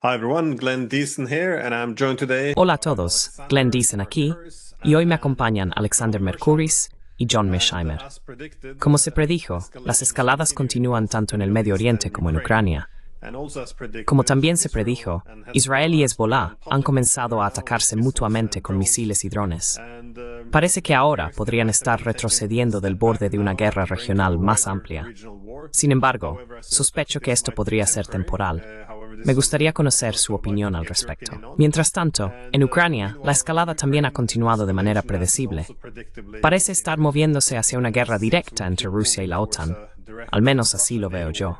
Hi everyone, Glenn here, and joined today... Hola a todos, Glenn Deason aquí, y hoy me acompañan Alexander Mercuris y John Mesheimer. Como se predijo, las escaladas continúan tanto en el Medio Oriente como en Ucrania. Como también se predijo, Israel y Hezbollah han comenzado a atacarse mutuamente con misiles y drones. Parece que ahora podrían estar retrocediendo del borde de una guerra regional más amplia. Sin embargo, sospecho que esto podría ser temporal, me gustaría conocer su opinión al respecto. Mientras tanto, en Ucrania, la escalada también ha continuado de manera predecible. Parece estar moviéndose hacia una guerra directa entre Rusia y la OTAN. Al menos así lo veo yo.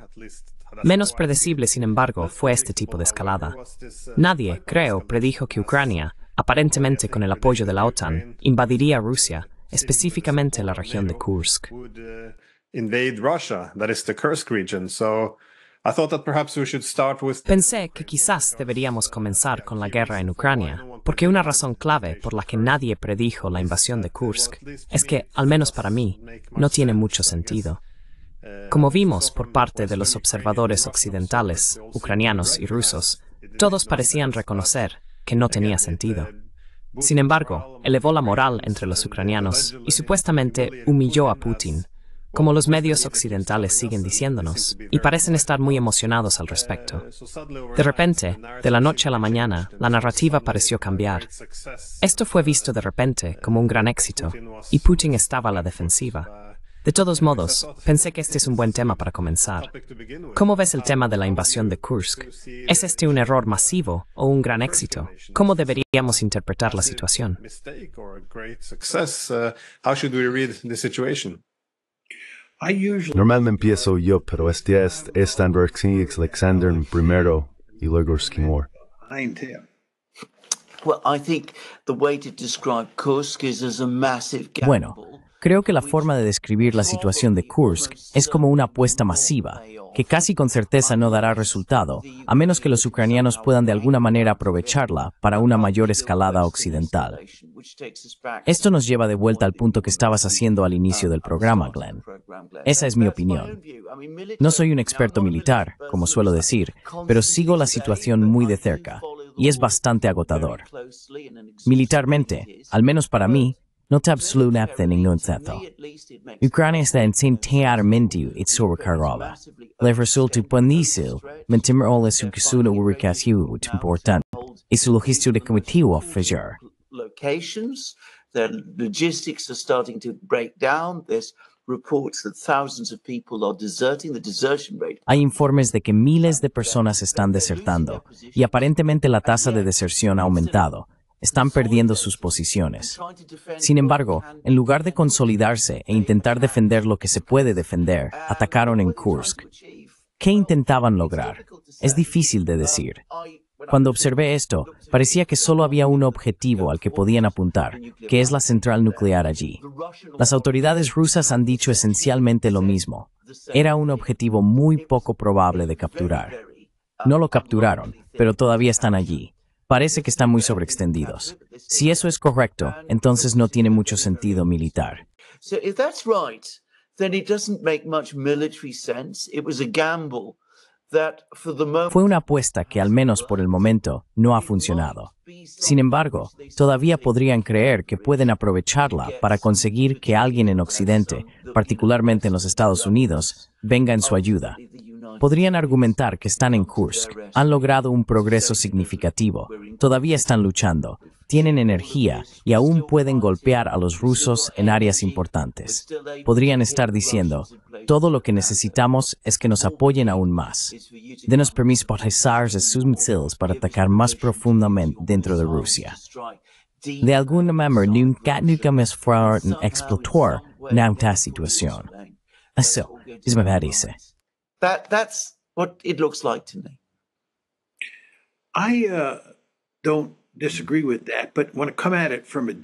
Menos predecible, sin embargo, fue este tipo de escalada. Nadie, creo, predijo que Ucrania, aparentemente con el apoyo de la OTAN, invadiría Rusia, específicamente la región de Kursk. Pensé que quizás deberíamos comenzar con la guerra en Ucrania, porque una razón clave por la que nadie predijo la invasión de Kursk es que, al menos para mí, no tiene mucho sentido. Como vimos por parte de los observadores occidentales, ucranianos y rusos, todos parecían reconocer que no tenía sentido. Sin embargo, elevó la moral entre los ucranianos y supuestamente humilló a Putin como los medios occidentales siguen diciéndonos, y parecen estar muy emocionados al respecto. De repente, de la noche a la mañana, la narrativa pareció cambiar. Esto fue visto de repente como un gran éxito, y Putin estaba a la defensiva. De todos modos, pensé que este es un buen tema para comenzar. ¿Cómo ves el tema de la invasión de Kursk? ¿Es este un error masivo o un gran éxito? ¿Cómo deberíamos interpretar la situación? Normalmente empiezo yo, pero este es Standard es Alexander primero y luego Skimor. Bueno, creo que la forma de describir la situación de Kursk es como una apuesta masiva, que casi con certeza no dará resultado, a menos que los ucranianos puedan de alguna manera aprovecharla para una mayor escalada occidental. Esto nos lleva de vuelta al punto que estabas haciendo al inicio del programa, Glenn. Esa es mi opinión. No soy un experto militar, como suelo decir, pero sigo la situación muy de cerca y es bastante agotador. Militarmente, al menos para mí, no te absolutamente ningún sentido. Ucrania está y sobrecargada. Le resulta difícil mantener la sucesión ubicación importante y su logística de comitivo ofrecer. Locations, their logistics are starting to break down. There's hay informes de que miles de personas están desertando y aparentemente la tasa de deserción ha aumentado. Están perdiendo sus posiciones. Sin embargo, en lugar de consolidarse e intentar defender lo que se puede defender, atacaron en Kursk. ¿Qué intentaban lograr? Es difícil de decir. Cuando observé esto, parecía que solo había un objetivo al que podían apuntar, que es la central nuclear allí. Las autoridades rusas han dicho esencialmente lo mismo. Era un objetivo muy poco probable de capturar. No lo capturaron, pero todavía están allí. Parece que están muy sobreextendidos. Si eso es correcto, entonces no tiene mucho sentido militar. So if that's right, then it doesn't make much military sense. It was fue una apuesta que al menos por el momento no ha funcionado. Sin embargo, todavía podrían creer que pueden aprovecharla para conseguir que alguien en Occidente, particularmente en los Estados Unidos, venga en su ayuda. Podrían argumentar que están en Kursk, han logrado un progreso significativo, todavía están luchando, tienen energía y aún pueden golpear a los rusos en áreas importantes. Podrían estar diciendo, todo lo que necesitamos es que nos apoyen aún más. Denos permiso para usar sus misiles para atacar más profundamente dentro de Rusia. De alguna manera nunca, nunca fueron explotar esta situación. Así es me parece. that's what it me. Uh,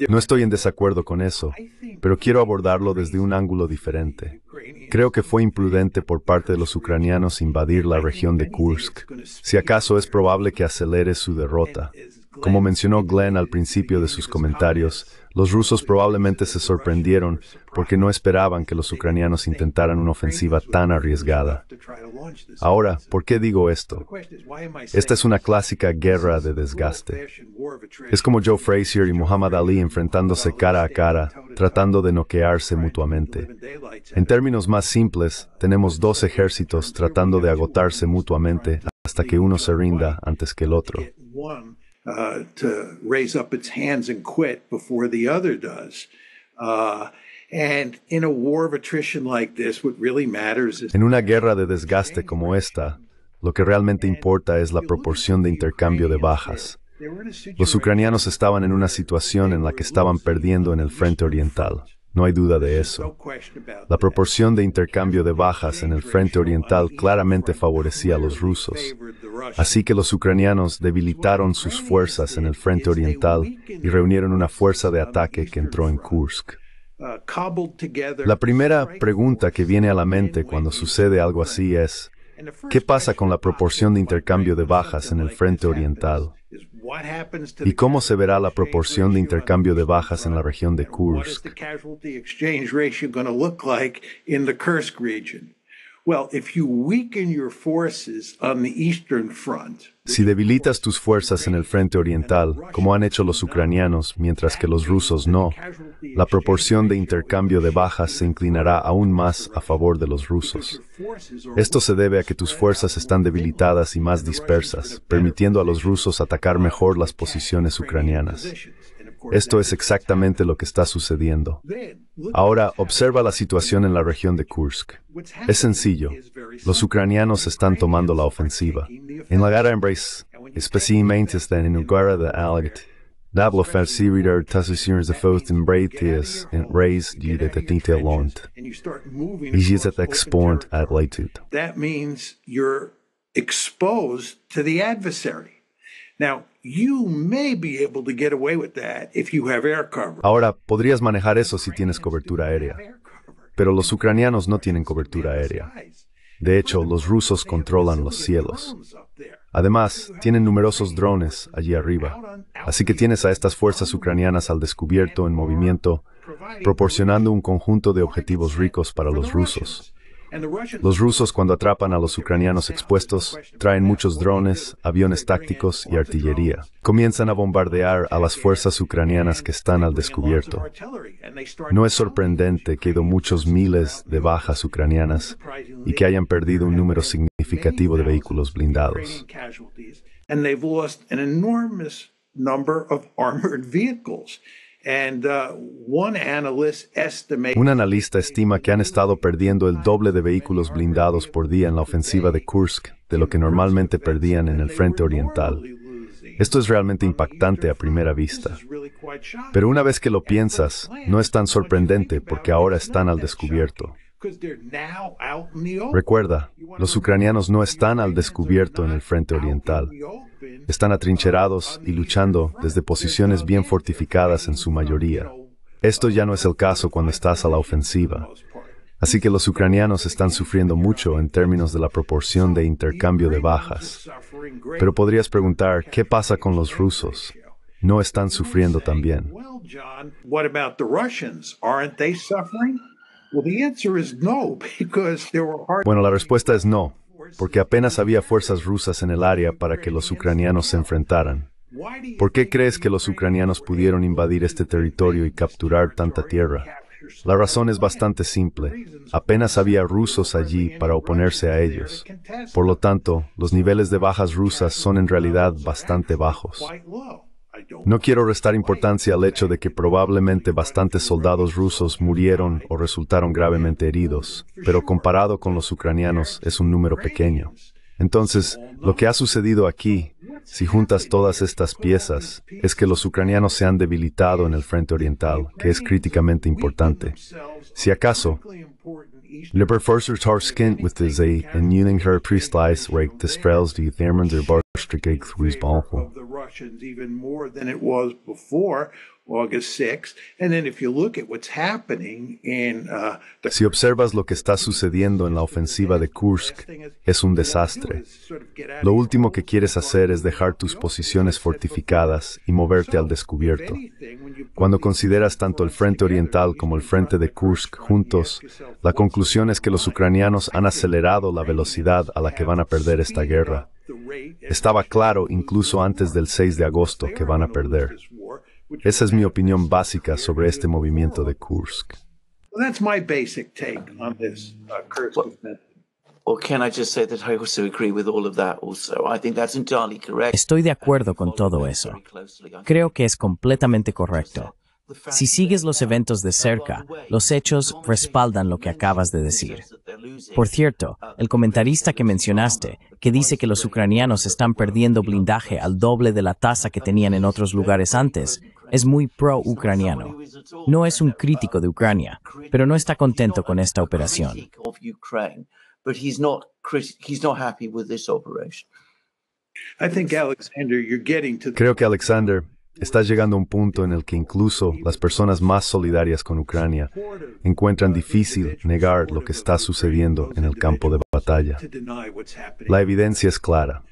no estoy en desacuerdo con eso, pero quiero abordarlo desde un ángulo diferente. Creo que fue imprudente por parte de los ucranianos invadir la región de Kursk. Si acaso es probable que acelere su derrota. Como mencionó Glenn al principio de sus comentarios, los rusos probablemente se sorprendieron porque no esperaban que los ucranianos intentaran una ofensiva tan arriesgada. Ahora, ¿por qué digo esto? Esta es una clásica guerra de desgaste. Es como Joe Frazier y Muhammad Ali enfrentándose cara a cara, tratando de noquearse mutuamente. En términos más simples, tenemos dos ejércitos tratando de agotarse mutuamente hasta que uno se rinda antes que el otro. Uh, to raise up its hands and quit before the other does. en una guerra de desgaste como esta, lo que realmente importa es la proporción de intercambio de bajas. Los ucranianos estaban en una situación en la que estaban perdiendo en el frente oriental. No hay duda de eso. La proporción de intercambio de bajas en el frente oriental claramente favorecía a los rusos. Así que los ucranianos debilitaron sus fuerzas en el frente oriental y reunieron una fuerza de ataque que entró en Kursk. La primera pregunta que viene a la mente cuando sucede algo así es, ¿qué pasa con la proporción de intercambio de bajas en el frente oriental? ¿Y cómo se verá la proporción de intercambio de bajas en la región de Kursk? si debilitas tus fuerzas en el frente oriental, como han hecho los ucranianos, mientras que los rusos no, la proporción de intercambio de bajas se inclinará aún más a favor de los rusos. Esto se debe a que tus fuerzas están debilitadas y más dispersas, permitiendo a los rusos atacar mejor las posiciones ucranianas. Esto es exactamente lo que está sucediendo. Ahora observa la situación en la región de Kursk. Es sencillo. Los ucranianos están tomando la ofensiva. En la guerra en Embrace, especialmente en la guerra de Alagt, la ofensiva de Tassicians de Fost en Braithias en Reis y de Tetinte Y Y es a exponent at latitud. That means you're exposed to the adversary. Now, Ahora, podrías manejar eso si tienes cobertura aérea. Pero los ucranianos no tienen cobertura aérea. De hecho, los rusos controlan los cielos. Además, tienen numerosos drones allí arriba. Así que tienes a estas fuerzas ucranianas al descubierto en movimiento, proporcionando un conjunto de objetivos ricos para los rusos. Los rusos cuando atrapan a los ucranianos expuestos traen muchos drones, aviones tácticos y artillería. Comienzan a bombardear a las fuerzas ucranianas que están al descubierto. No es sorprendente que haya muchos miles de bajas ucranianas y que hayan perdido un número significativo de vehículos blindados. Uh, Un analista estima que han estado perdiendo el doble de vehículos blindados por día en la ofensiva de Kursk de lo que normalmente perdían en el frente oriental. Esto es realmente impactante a primera vista. Pero una vez que lo piensas, no es tan sorprendente porque ahora están al descubierto. Recuerda, los ucranianos no están al descubierto en el frente oriental. Están atrincherados y luchando desde posiciones bien fortificadas en su mayoría. Esto ya no es el caso cuando estás a la ofensiva. Así que los ucranianos están sufriendo mucho en términos de la proporción de intercambio de bajas. Pero podrías preguntar, ¿qué pasa con los rusos? ¿No están sufriendo también? Bueno, la respuesta es no porque apenas había fuerzas rusas en el área para que los ucranianos se enfrentaran. ¿Por qué crees que los ucranianos pudieron invadir este territorio y capturar tanta tierra? La razón es bastante simple. Apenas había rusos allí para oponerse a ellos. Por lo tanto, los niveles de bajas rusas son en realidad bastante bajos. No quiero restar importancia al hecho de que probablemente bastantes soldados rusos murieron o resultaron gravemente heridos, pero comparado con los ucranianos es un número pequeño. Entonces, lo que ha sucedido aquí, si juntas todas estas piezas, es que los ucranianos se han debilitado en el frente oriental, que es críticamente importante. Si acaso, rake the even more than it was before Si observas lo que está sucediendo en la ofensiva de Kursk, es un desastre. Lo último que quieres hacer es dejar tus posiciones fortificadas y moverte al descubierto. Cuando consideras tanto el frente oriental como el frente de Kursk juntos, la conclusión es que los ucranianos han acelerado la velocidad a la que van a perder esta guerra. Estaba claro incluso antes del 6 de agosto que van a perder. Esa es mi opinión básica sobre este movimiento de Kursk. Estoy de acuerdo con todo eso. Creo que es completamente correcto. Si sigues los eventos de cerca, los hechos respaldan lo que acabas de decir. Por cierto, el comentarista que mencionaste, que dice que los ucranianos están perdiendo blindaje al doble de la tasa que tenían en otros lugares antes, es muy pro-ucraniano. No es un crítico de Ucrania, pero no está contento con esta operación. Creo que Alexander Está llegando a un punto en el que incluso las personas más solidarias con Ucrania encuentran difícil negar lo que está sucediendo en el campo de batalla. La evidencia es clara.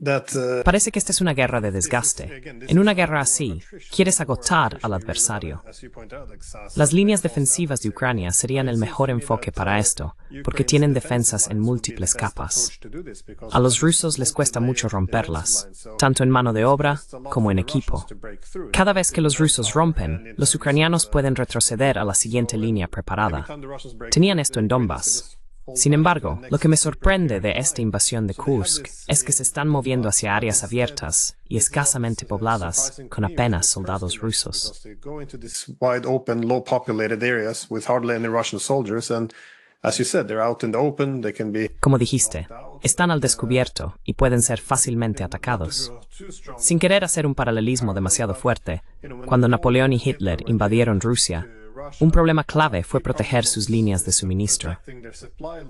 Uh, Parece que esta es una guerra de desgaste. En una guerra así, quieres agotar al adversario. Las líneas defensivas de Ucrania serían el mejor enfoque para esto, porque tienen defensas en múltiples capas. A los rusos les cuesta mucho romperlas, tanto en mano de obra como en equipo. Cada vez que los rusos rompen, los ucranianos pueden retroceder a la siguiente línea preparada. Tenían esto en Donbass. Sin embargo, lo que me sorprende de esta invasión de Kursk es que se están moviendo hacia áreas abiertas y escasamente pobladas, con apenas soldados rusos. Como dijiste, están al descubierto y pueden ser fácilmente atacados. Sin querer hacer un paralelismo demasiado fuerte, cuando Napoleón y Hitler invadieron Rusia, un problema clave fue proteger sus líneas de suministro.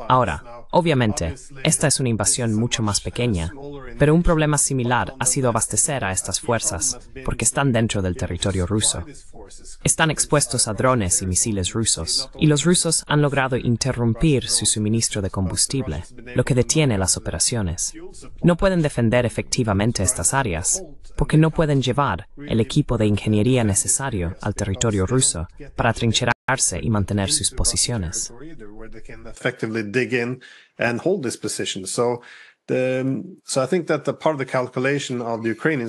Ahora, obviamente, esta es una invasión mucho más pequeña, pero un problema similar ha sido abastecer a estas fuerzas, porque están dentro del territorio ruso. Están expuestos a drones y misiles rusos, y los rusos han logrado interrumpir su suministro de combustible, lo que detiene las operaciones. No pueden defender efectivamente estas áreas, porque no pueden llevar el equipo de ingeniería necesario al territorio ruso para trincherarse y mantener sus posiciones.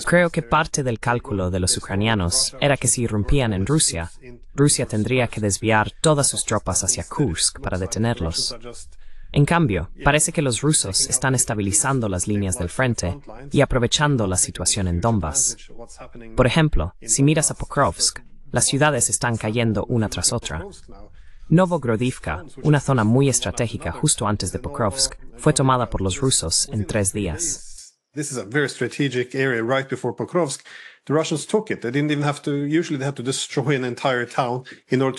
Creo que parte del cálculo de los ucranianos era que si irrumpían en Rusia, Rusia tendría que desviar todas sus tropas hacia Kursk para detenerlos. En cambio, parece que los rusos están estabilizando las líneas del frente y aprovechando la situación en Donbass. Por ejemplo, si miras a Pokrovsk, las ciudades están cayendo una tras otra. Novogrodivka, una zona muy estratégica justo antes de Pokrovsk, fue tomada por los rusos en tres días.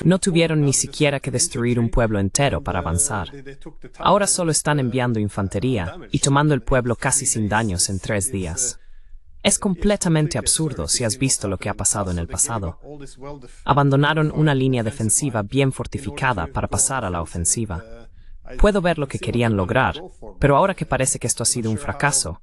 No tuvieron ni siquiera que destruir un pueblo entero para avanzar. Ahora solo están enviando infantería y tomando el pueblo casi sin daños en tres días. Es completamente absurdo si has visto lo que ha pasado en el pasado. Abandonaron una línea defensiva bien fortificada para pasar a la ofensiva. Puedo ver lo que querían lograr, pero ahora que parece que esto ha sido un fracaso,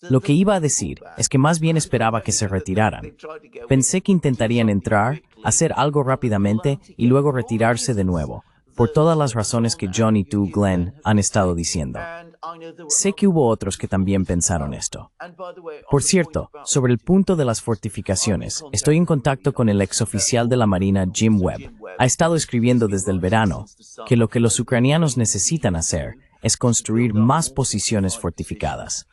Lo que iba a decir es que más bien esperaba que se retiraran. Pensé que intentarían entrar, hacer algo rápidamente y luego retirarse de nuevo, por todas las razones que John y tú, Glenn, han estado diciendo. Sé que hubo otros que también pensaron esto. Por cierto, sobre el punto de las fortificaciones, estoy en contacto con el exoficial de la Marina Jim Webb. Ha estado escribiendo desde el verano que lo que los ucranianos necesitan hacer es construir más posiciones fortificadas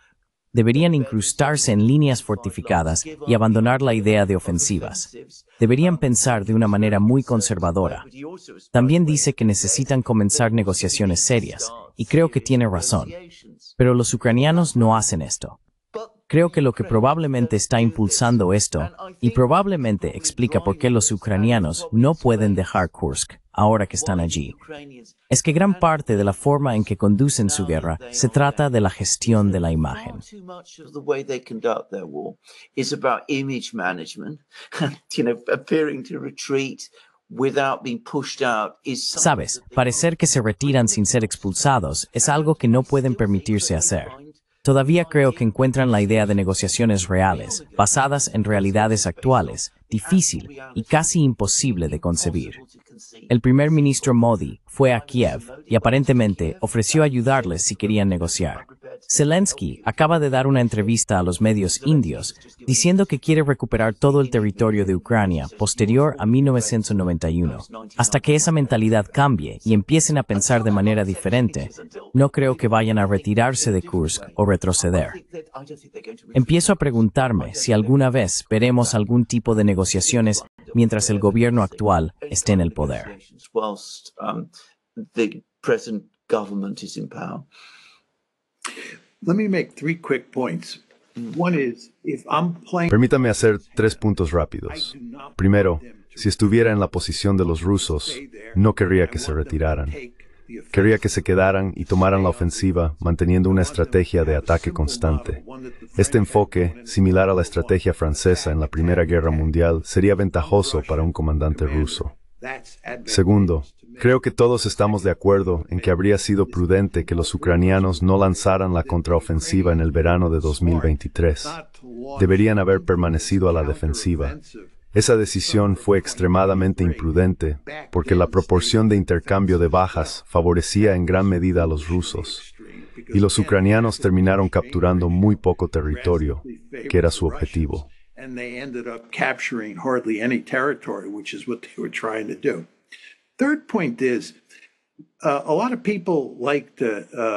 deberían incrustarse en líneas fortificadas y abandonar la idea de ofensivas. Deberían pensar de una manera muy conservadora. También dice que necesitan comenzar negociaciones serias, y creo que tiene razón. Pero los ucranianos no hacen esto. Creo que lo que probablemente está impulsando esto, y probablemente explica por qué los ucranianos no pueden dejar Kursk ahora que están allí, es que gran parte de la forma en que conducen su guerra se trata de la gestión de la imagen. Sabes, parecer que se retiran sin ser expulsados es algo que no pueden permitirse hacer. Todavía creo que encuentran la idea de negociaciones reales, basadas en realidades actuales, difícil y casi imposible de concebir. El primer ministro Modi fue a Kiev y aparentemente ofreció ayudarles si querían negociar. Zelensky acaba de dar una entrevista a los medios indios diciendo que quiere recuperar todo el territorio de Ucrania posterior a 1991. Hasta que esa mentalidad cambie y empiecen a pensar de manera diferente, no creo que vayan a retirarse de Kursk o retroceder. Empiezo a preguntarme si alguna vez veremos algún tipo de negociaciones mientras el gobierno actual esté en el poder. Um, Permítame hacer tres puntos rápidos. Primero, si estuviera en la posición de los rusos, no querría que se retiraran. Quería que se quedaran y tomaran la ofensiva manteniendo una estrategia de ataque constante. Este enfoque, similar a la estrategia francesa en la Primera Guerra Mundial, sería ventajoso para un comandante ruso. Segundo, Creo que todos estamos de acuerdo en que habría sido prudente que los ucranianos no lanzaran la contraofensiva en el verano de 2023. Deberían haber permanecido a la defensiva. Esa decisión fue extremadamente imprudente porque la proporción de intercambio de bajas favorecía en gran medida a los rusos y los ucranianos terminaron capturando muy poco territorio, que era su objetivo.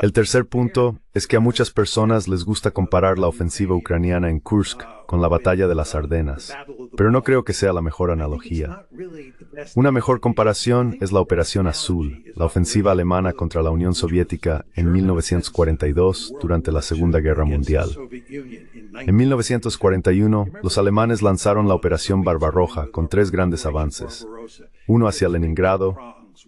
El tercer punto es que a muchas personas les gusta comparar la ofensiva ucraniana en Kursk con la batalla de las Ardenas, pero no creo que sea la mejor analogía. Una mejor comparación es la Operación Azul, la ofensiva alemana contra la Unión Soviética en 1942 durante la Segunda Guerra Mundial. En 1941, los alemanes lanzaron la Operación Barbarroja con tres grandes avances. uno hacia Leningrado,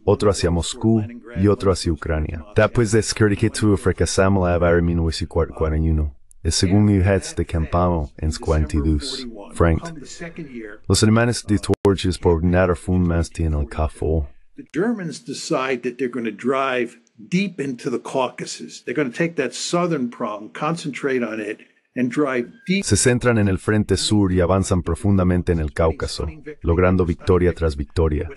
otro hacia Moscú y otro hacia Ucrânia. Depois da esquerdiquetura fracassamos a haver em 1941. E segundo de decampamos en 42. Frank. Los alemanes de torches por nada fundamentalmente en el CAFO. The Germans decide that they're going to drive deep into the Caucasus. They're going to take that southern prong, concentrate on it, Se centran en el frente sur y avanzan profundamente en el Cáucaso, logrando victoria tras victoria.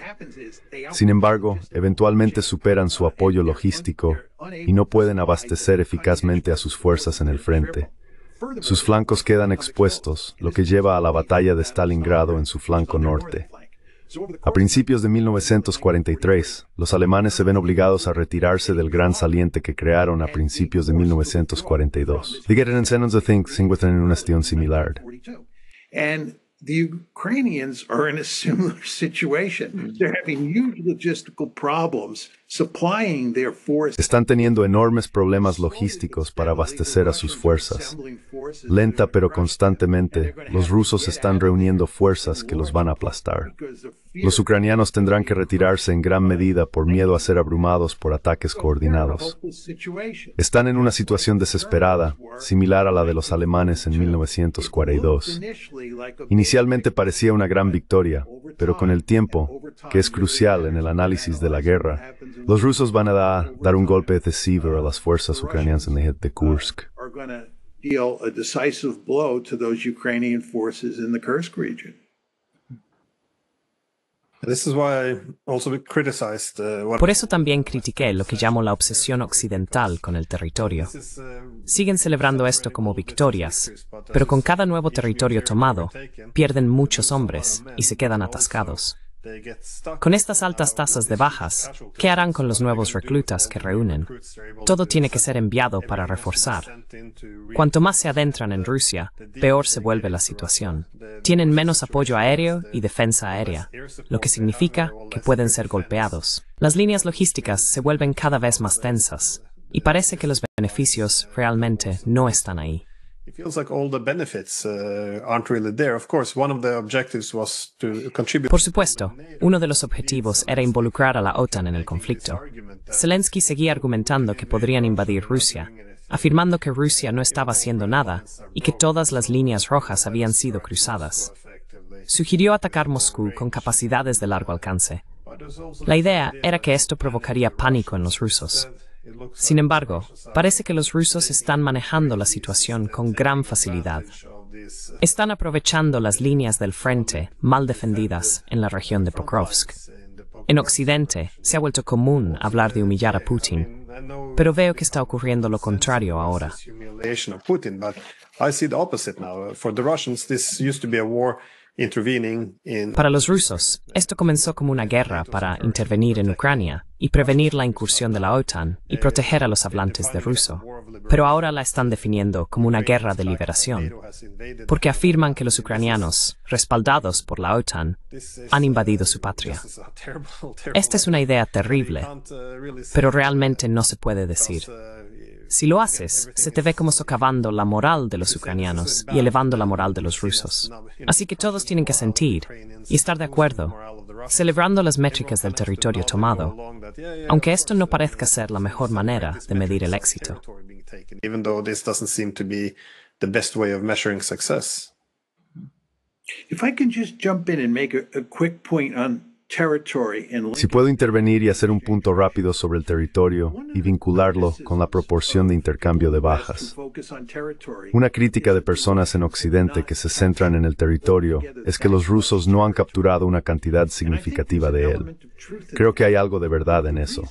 Sin embargo, eventualmente superan su apoyo logístico y no pueden abastecer eficazmente a sus fuerzas en el frente. Sus flancos quedan expuestos, lo que lleva a la batalla de Stalingrado en su flanco norte. A principios de 1943, los alemanes se ven obligados a retirarse del gran saliente que crearon a principios de 1942. They get an incentive to think en una situación similar. And the Ukrainians are in a similar situation. They're having huge logistical problems están teniendo enormes problemas logísticos para abastecer a sus fuerzas. Lenta pero constantemente, los rusos están reuniendo fuerzas que los van a aplastar. Los ucranianos tendrán que retirarse en gran medida por miedo a ser abrumados por ataques coordinados. Están en una situación desesperada, similar a la de los alemanes en 1942. Inicialmente parecía una gran victoria, pero con el tiempo, que es crucial en el análisis de la guerra, los rusos van a dar un golpe decisivo a las fuerzas ucranianas en el de Kursk. Por eso también critiqué lo que llamo la obsesión occidental con el territorio. Uh, Siguen celebrando esto como victorias, uh, pero con cada nuevo territorio tomado, pierden muchos hombres y se quedan atascados. Con estas altas tasas de bajas, ¿qué harán con los nuevos reclutas que reúnen? Todo tiene que ser enviado para reforzar. Cuanto más se adentran en Rusia, peor se vuelve la situación. Tienen menos apoyo aéreo y defensa aérea, lo que significa que pueden ser golpeados. Las líneas logísticas se vuelven cada vez más tensas, y parece que los beneficios realmente no están ahí. Por supuesto, uno de los objetivos era involucrar a la OTAN en el conflicto. Zelensky seguía argumentando que podrían invadir Rusia, afirmando que Rusia no estaba haciendo nada y que todas las líneas rojas habían sido cruzadas. Sugirió atacar Moscú con capacidades de largo alcance. La idea era que esto provocaría pánico en los rusos. Sin embargo, parece que los rusos están manejando la situación con gran facilidad. Están aprovechando las líneas del frente mal defendidas en la región de Pokrovsk. En Occidente se ha vuelto común hablar de humillar a Putin, pero veo que está ocurriendo lo contrario ahora. Para los rusos, esto comenzó como una guerra para intervenir en Ucrania y prevenir la incursión de la OTAN y proteger a los hablantes de ruso. Pero ahora la están definiendo como una guerra de liberación, porque afirman que los ucranianos, respaldados por la OTAN, han invadido su patria. Esta es una idea terrible, pero realmente no se puede decir. Si lo haces, se te ve como socavando la moral de los ucranianos y elevando la moral de los rusos. Así que todos tienen que sentir y estar de acuerdo, celebrando las métricas del territorio tomado, aunque esto no parezca ser la mejor manera de medir el éxito. Si puedo intervenir y hacer un punto rápido sobre el territorio y vincularlo con la proporción de intercambio de bajas. Una crítica de personas en Occidente que se centran en el territorio es que los rusos no han capturado una cantidad significativa de él. Creo que hay algo de verdad en eso.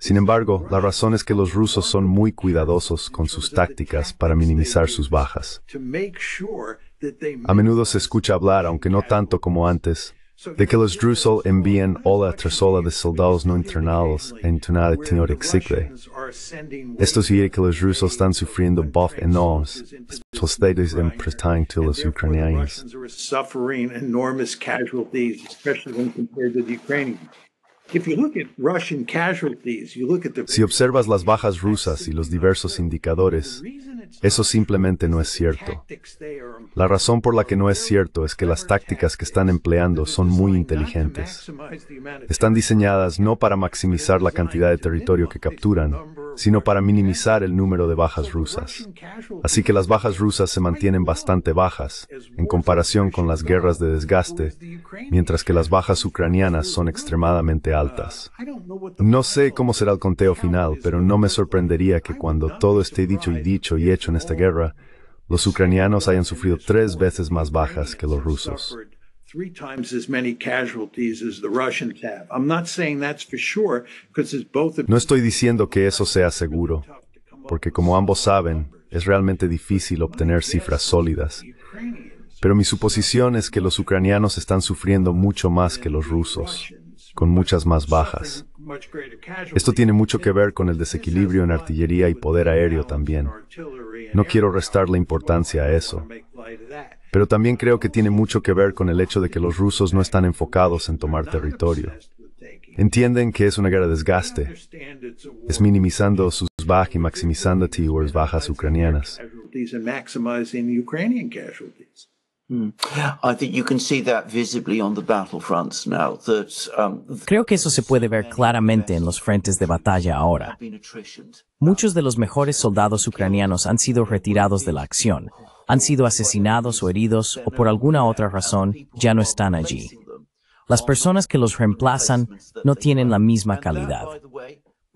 Sin embargo, la razón es que los rusos son muy cuidadosos con sus tácticas para minimizar sus bajas. A menudo se escucha hablar, aunque no tanto como antes, Daqueles drusol envían ola tras ola de soldados no internados e internados en Orexique. Estos sigue que los rusos están sufriendo buff enormes, especialmente en pertaining to los ucranianos. Si observas las bajas rusas y los diversos indicadores, eso simplemente no es cierto. La razón por la que no es cierto es que las tácticas que están empleando son muy inteligentes. Están diseñadas no para maximizar la cantidad de territorio que capturan, sino para minimizar el número de bajas rusas. Así que las bajas rusas se mantienen bastante bajas en comparación con las guerras de desgaste, mientras que las bajas ucranianas son extremadamente altas. No sé cómo será el conteo final, pero no me sorprendería que cuando todo esté dicho y dicho y hecho en esta guerra, los ucranianos hayan sufrido tres veces más bajas que los rusos. No estoy diciendo que eso sea seguro, porque como ambos saben, es realmente difícil obtener cifras sólidas. Pero mi suposición es que los ucranianos están sufriendo mucho más que los rusos, con muchas más bajas. Esto tiene mucho que ver con el desequilibrio en artillería y poder aéreo también. No quiero restar la importancia a eso. Pero también creo que tiene mucho que ver con el hecho de que los rusos no están enfocados en tomar territorio. Entienden que es una guerra de desgaste. Es minimizando sus bajas y maximizando las bajas ucranianas. Creo que eso se puede ver claramente en los frentes de batalla ahora. Muchos de los mejores soldados ucranianos han sido retirados de la acción han sido asesinados o heridos o por alguna otra razón ya no están allí. Las personas que los reemplazan no tienen la misma calidad.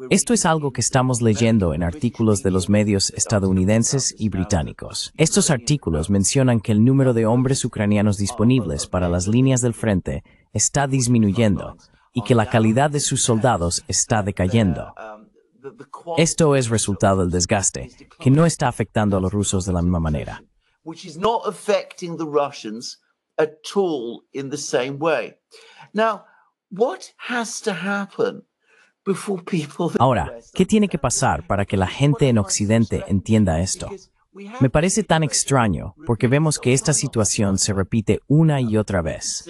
Esto es algo que estamos leyendo en artículos de los medios estadounidenses y británicos. Estos artículos mencionan que el número de hombres ucranianos disponibles para las líneas del frente está disminuyendo y que la calidad de sus soldados está decayendo. Esto es resultado del desgaste, que no está afectando a los rusos de la misma manera which is not the Russians at all in the Ahora, ¿qué tiene que pasar para que la gente en Occidente entienda esto? Me parece tan extraño porque vemos que esta situación se repite una y otra vez.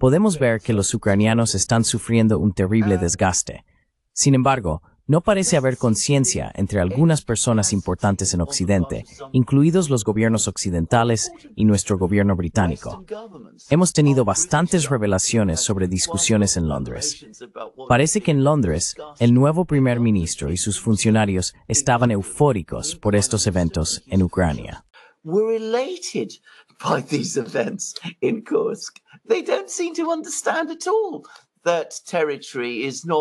Podemos ver que los ucranianos están sufriendo un terrible desgaste. Sin embargo, no parece haber conciencia entre algunas personas importantes en Occidente, incluidos los gobiernos occidentales y nuestro gobierno británico. Hemos tenido bastantes revelaciones sobre discusiones en Londres. Parece que en Londres, el nuevo primer ministro y sus funcionarios estaban eufóricos por estos eventos en Ucrania. by these events in Kursk. They don't seem to understand at all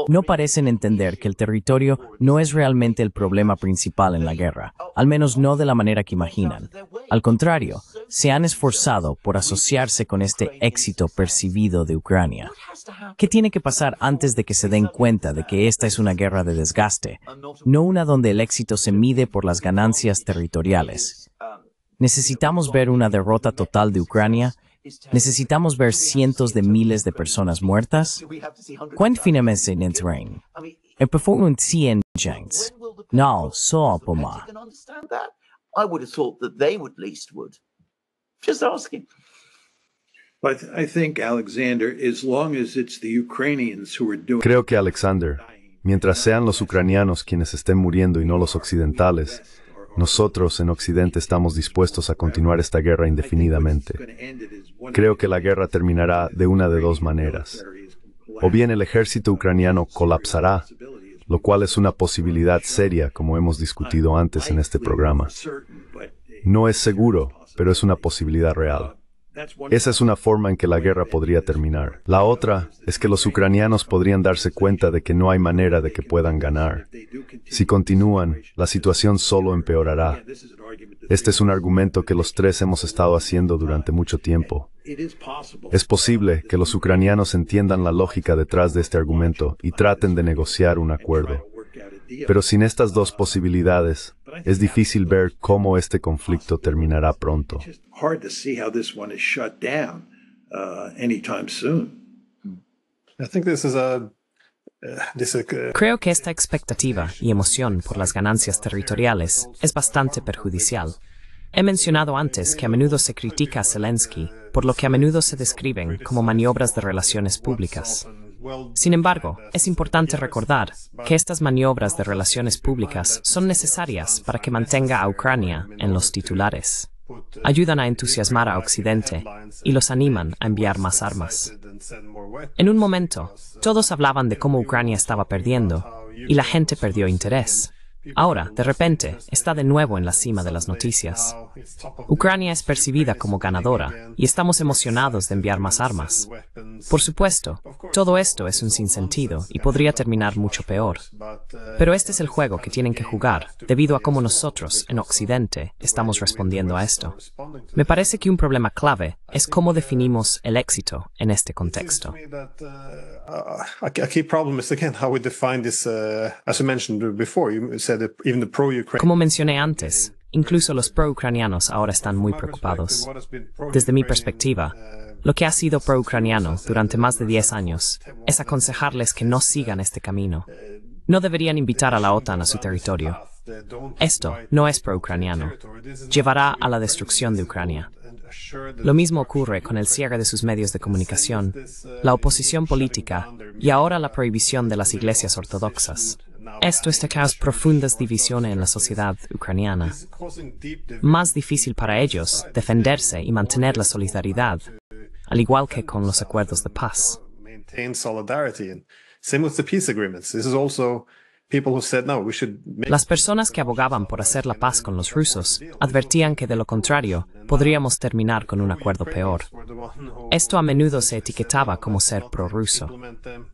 no parecen entender que el territorio no es realmente el problema principal en la guerra, al menos no de la manera que imaginan. Al contrario, se han esforzado por asociarse con este éxito percibido de Ucrania. ¿Qué tiene que pasar antes de que se den cuenta de que esta es una guerra de desgaste, no una donde el éxito se mide por las ganancias territoriales? Um, Necesitamos ver una derrota total de Ucrania ¿Necesitamos ver cientos de miles de personas muertas? ¿Cuán en terreno? En performance cien No, más. Creo que Alexander, mientras sean los ucranianos quienes estén muriendo y no los occidentales, nosotros en Occidente estamos dispuestos a continuar esta guerra indefinidamente. Creo que la guerra terminará de una de dos maneras. O bien el ejército ucraniano colapsará, lo cual es una posibilidad seria, como hemos discutido antes en este programa. No es seguro, pero es una posibilidad real. Esa es una forma en que la guerra podría terminar. La otra es que los ucranianos podrían darse cuenta de que no hay manera de que puedan ganar. Si continúan, la situación solo empeorará. Este es un argumento que los tres hemos estado haciendo durante mucho tiempo. Es posible que los ucranianos entiendan la lógica detrás de este argumento y traten de negociar un acuerdo. Pero sin estas dos posibilidades, es difícil ver cómo este conflicto terminará pronto. Creo que esta expectativa y emoción por las ganancias territoriales es bastante perjudicial. He mencionado antes que a menudo se critica a Zelensky por lo que a menudo se describen como maniobras de relaciones públicas. Sin embargo, es importante recordar que estas maniobras de relaciones públicas son necesarias para que mantenga a Ucrania en los titulares. Ayudan a entusiasmar a Occidente y los animan a enviar más armas. En un momento, todos hablaban de cómo Ucrania estaba perdiendo y la gente perdió interés. Ahora, de repente, está de nuevo en la cima de las noticias. Ucrania es percibida como ganadora y estamos emocionados de enviar más armas. Por supuesto, todo esto es un sinsentido y podría terminar mucho peor. Pero este es el juego que tienen que jugar debido a cómo nosotros, en Occidente, estamos respondiendo a esto. Me parece que un problema clave es cómo definimos el éxito en este contexto. Como mencioné antes, incluso los pro-ucranianos ahora están muy preocupados. Desde mi perspectiva, uh, lo que ha sido pro-ucraniano durante más de 10 años es aconsejarles que no uh, sigan este camino. Uh, no deberían invitar a la OTAN a su territorio. Esto no es pro-ucraniano. Llevará a la destrucción de Ucrania. Lo mismo ocurre con el cierre de sus medios de comunicación, la oposición política y ahora la prohibición de las iglesias ortodoxas. Esto está causando profundas divisiones en la sociedad ucraniana. Más difícil para ellos defenderse y mantener la solidaridad, al igual que con los acuerdos de paz. Las personas que abogaban por hacer la paz con los rusos advertían que de lo contrario podríamos terminar con un acuerdo peor. Esto a menudo se etiquetaba como ser prorruso.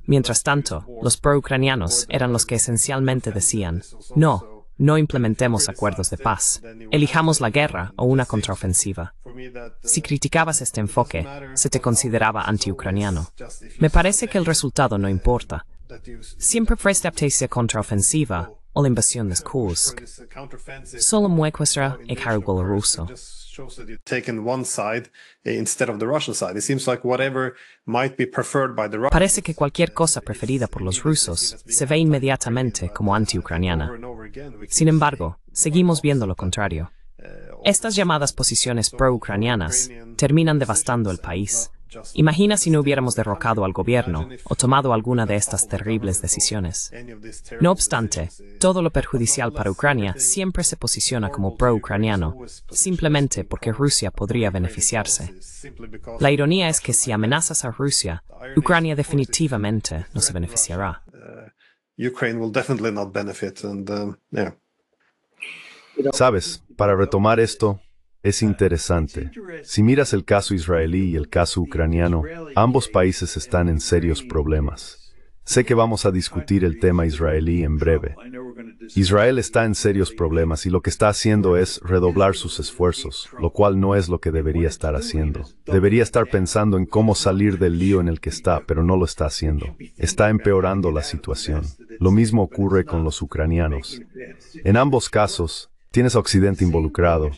Mientras tanto, los proucranianos eran los que esencialmente decían, no, no implementemos acuerdos de paz, elijamos la guerra o una contraofensiva. Si criticabas este enfoque, se te consideraba antiucraniano. Me parece que el resultado no importa, Siempre fue contraofensiva oh. o la invasión de Kursk. Uh, Solo muestra el ruso. Parece que cualquier cosa preferida por los rusos se ve inmediatamente como anti-ucraniana. Sin embargo, eh, seguimos viendo lo contrario. Eh, Estas llamadas posiciones pro-ucranianas terminan devastando el país Imagina si no hubiéramos derrocado al gobierno o tomado alguna de estas terribles decisiones. No obstante, todo lo perjudicial para Ucrania siempre se posiciona como pro-ucraniano, simplemente porque Rusia podría beneficiarse. La ironía es que si amenazas a Rusia, Ucrania definitivamente no se beneficiará. Uh, um, Sabes, para retomar esto, es interesante. Si miras el caso israelí y el caso ucraniano, ambos países están en serios problemas. Sé que vamos a discutir el tema israelí en breve. Israel está en serios problemas y lo que está haciendo es redoblar sus esfuerzos, lo cual no es lo que debería estar haciendo. Debería estar pensando en cómo salir del lío en el que está, pero no lo está haciendo. Está empeorando la situación. Lo mismo ocurre con los ucranianos. En ambos casos, Tienes a Occidente involucrado.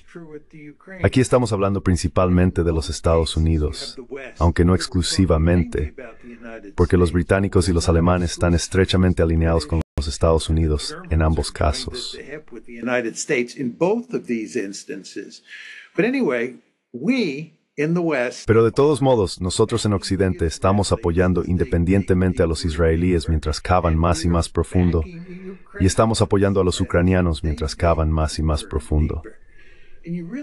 Aquí estamos hablando principalmente de los Estados Unidos, aunque no exclusivamente, porque los británicos y los alemanes están estrechamente alineados con los Estados Unidos en ambos casos. Pero de todos modos, nosotros en Occidente estamos apoyando independientemente a los israelíes mientras cavan más y más profundo y estamos apoyando a los ucranianos mientras cavan más y más profundo.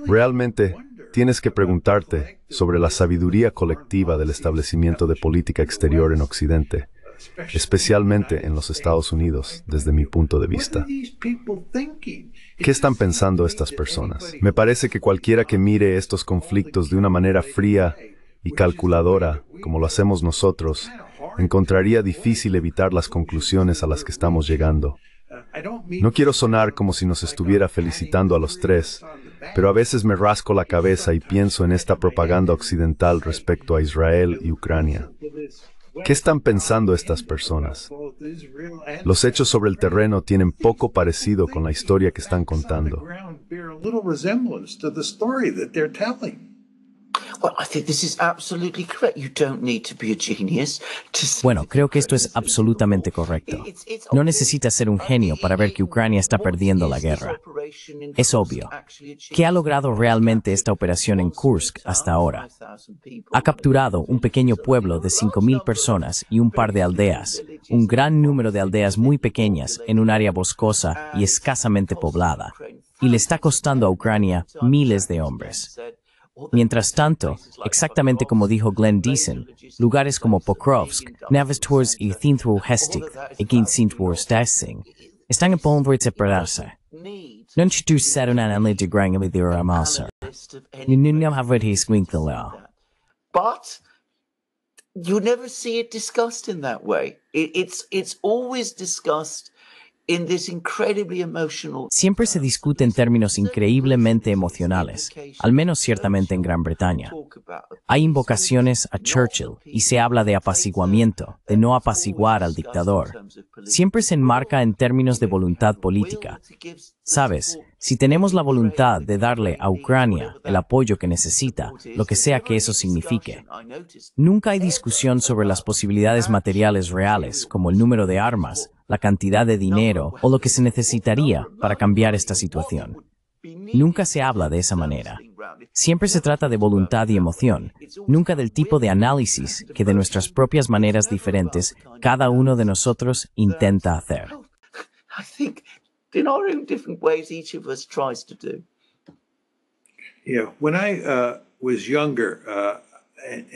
Realmente tienes que preguntarte sobre la sabiduría colectiva del establecimiento de política exterior en Occidente, especialmente en los Estados Unidos, desde mi punto de vista. ¿Qué están pensando estas personas? Me parece que cualquiera que mire estos conflictos de una manera fría y calculadora, como lo hacemos nosotros, encontraría difícil evitar las conclusiones a las que estamos llegando. No quiero sonar como si nos estuviera felicitando a los tres, pero a veces me rasco la cabeza y pienso en esta propaganda occidental respecto a Israel y Ucrania. ¿Qué están pensando estas personas? Los hechos sobre el terreno tienen poco parecido con la historia que están contando. Bueno, creo que esto es absolutamente correcto. No necesitas ser un genio para ver que Ucrania está perdiendo la guerra. Es obvio. ¿Qué ha logrado realmente esta operación en Kursk hasta ahora? Ha capturado un pequeño pueblo de 5.000 personas y un par de aldeas, un gran número de aldeas muy pequeñas en un área boscosa y escasamente poblada y le está costando a Ucrania miles de hombres. Mientras tanto, exactamente como dijo Glenn Deason, lugares como Pokrovsk, Navistors y Thinthrohestik, e Ginsinthrohestasing, están a ponto de separarse. Não introduce Saturn and Emily de Granga with your Amasa. You knew how de he squeaked the But you never see it discussed in that way. It, it's, it's always discussed Siempre se discute en términos increíblemente emocionales, al menos ciertamente en Gran Bretaña. Hay invocaciones a Churchill y se habla de apaciguamiento, de no apaciguar al dictador. Siempre se enmarca en términos de voluntad política. Sabes, si tenemos la voluntad de darle a Ucrania el apoyo que necesita, lo que sea que eso signifique, nunca hay discusión sobre las posibilidades materiales reales, como el número de armas, la cantidad de dinero o lo que se necesitaría para cambiar esta situación. Nunca se habla de esa manera. Siempre se trata de voluntad y emoción, nunca del tipo de análisis que de nuestras propias maneras diferentes cada uno de nosotros intenta hacer. Yeah, when I was younger,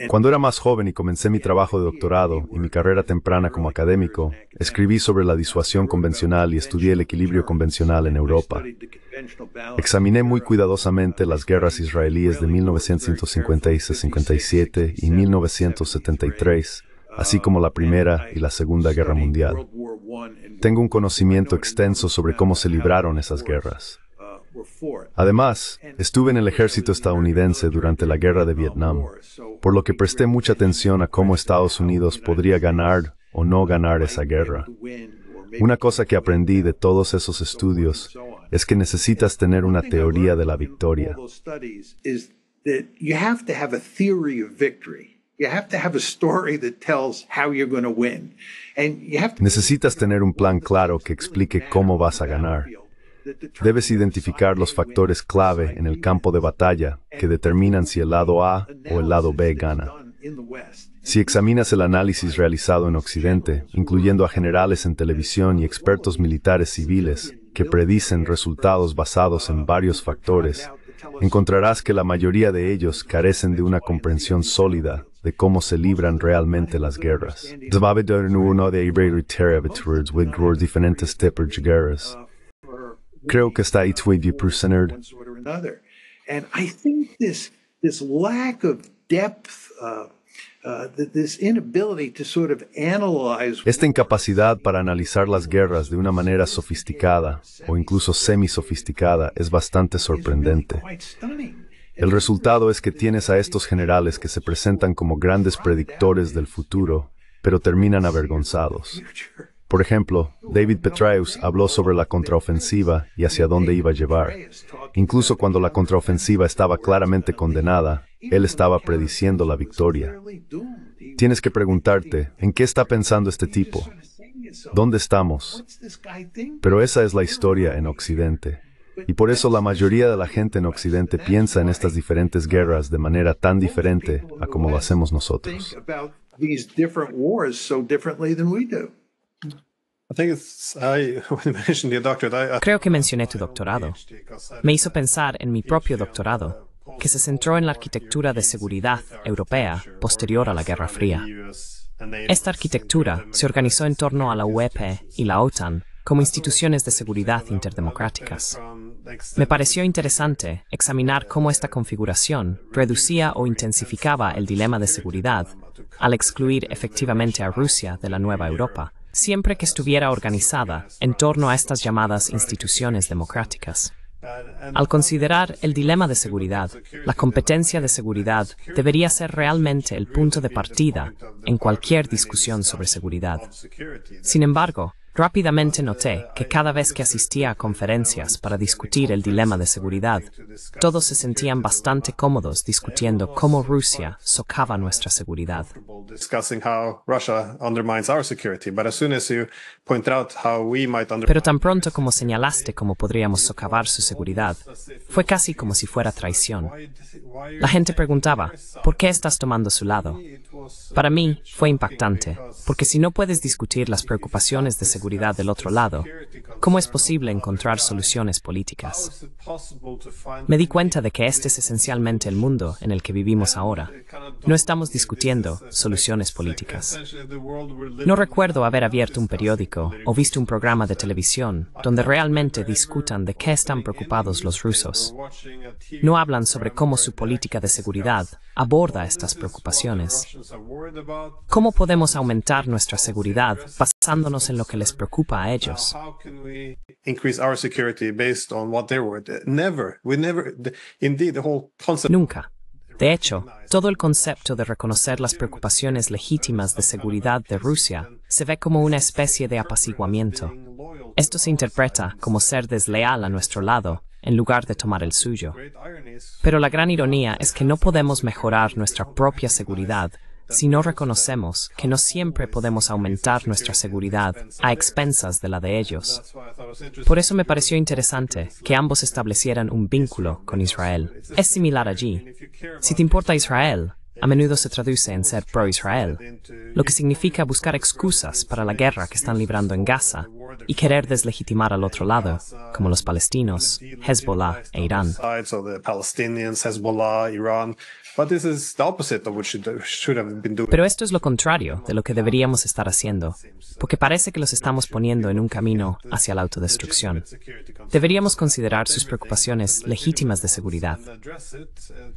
cuando era más joven y comencé mi trabajo de doctorado y mi carrera temprana como académico, escribí sobre la disuasión convencional y estudié el equilibrio convencional en Europa. Examiné muy cuidadosamente las guerras israelíes de 1956-57 y 1973, así como la Primera y la Segunda Guerra Mundial. Tengo un conocimiento extenso sobre cómo se libraron esas guerras. Además, estuve en el ejército estadounidense durante la guerra de Vietnam, por lo que presté mucha atención a cómo Estados Unidos podría ganar o no ganar esa guerra. Una cosa que aprendí de todos esos estudios es que necesitas tener una teoría de la victoria. Necesitas tener un plan claro que explique cómo vas a ganar. Debes identificar los factores clave en el campo de batalla que determinan si el lado A o el lado B gana. Si examinas el análisis realizado en Occidente, incluyendo a generales en televisión y expertos militares civiles que predicen resultados basados en varios factores, encontrarás que la mayoría de ellos carecen de una comprensión sólida de cómo se libran realmente las guerras creo que está way You And I think this, depth, Esta incapacidad para analizar las guerras de una manera sofisticada o incluso semi-sofisticada es bastante sorprendente. El resultado es que tienes a estos generales que se presentan como grandes predictores del futuro, pero terminan avergonzados. Por ejemplo, David Petraeus habló sobre la contraofensiva y hacia dónde iba a llevar. Incluso cuando la contraofensiva estaba claramente condenada, él estaba prediciendo la victoria. Tienes que preguntarte, ¿en qué está pensando este tipo? ¿Dónde estamos? Pero esa es la historia en Occidente. Y por eso la mayoría de la gente en Occidente piensa en estas diferentes guerras de manera tan diferente a como lo hacemos nosotros. Creo que mencioné tu doctorado. Me hizo pensar en mi propio doctorado, que se centró en la arquitectura de seguridad europea posterior a la Guerra Fría. Esta arquitectura se organizó en torno a la UEP y la OTAN como instituciones de seguridad interdemocráticas. Me pareció interesante examinar cómo esta configuración reducía o intensificaba el dilema de seguridad al excluir efectivamente a Rusia de la nueva Europa siempre que estuviera organizada en torno a estas llamadas instituciones democráticas. Al considerar el dilema de seguridad, la competencia de seguridad debería ser realmente el punto de partida en cualquier discusión sobre seguridad. Sin embargo, Rápidamente noté que cada vez que asistía a conferencias para discutir el dilema de seguridad, todos se sentían bastante cómodos discutiendo cómo Rusia socava nuestra seguridad. Pero tan pronto como señalaste cómo podríamos socavar su seguridad, fue casi como si fuera traición. La gente preguntaba, ¿por qué estás tomando su lado? Para mí fue impactante, porque si no puedes discutir las preocupaciones de seguridad del otro lado, ¿cómo es posible encontrar soluciones políticas? Me di cuenta de que este es esencialmente el mundo en el que vivimos ahora. No estamos discutiendo soluciones políticas. No recuerdo haber abierto un periódico o visto un programa de televisión donde realmente discutan de qué están preocupados los rusos. No hablan sobre cómo su política de seguridad aborda estas preocupaciones. ¿Cómo podemos aumentar nuestra seguridad basándonos en lo que les preocupa a ellos? Nunca. De hecho, todo el concepto de reconocer las preocupaciones legítimas de seguridad de Rusia se ve como una especie de apaciguamiento. Esto se interpreta como ser desleal a nuestro lado en lugar de tomar el suyo. Pero la gran ironía es que no podemos mejorar nuestra propia seguridad si no reconocemos que no siempre podemos aumentar nuestra seguridad a expensas de la de ellos. Por eso me pareció interesante que ambos establecieran un vínculo con Israel. Es similar allí. Si te importa Israel, a menudo se traduce en ser pro-Israel, lo que significa buscar excusas para la guerra que están librando en Gaza y querer deslegitimar al otro lado, como los palestinos, Hezbollah e Irán. Pero esto es lo contrario de lo que deberíamos estar haciendo, porque parece que los estamos poniendo en un camino hacia la autodestrucción. Deberíamos considerar sus preocupaciones legítimas de seguridad.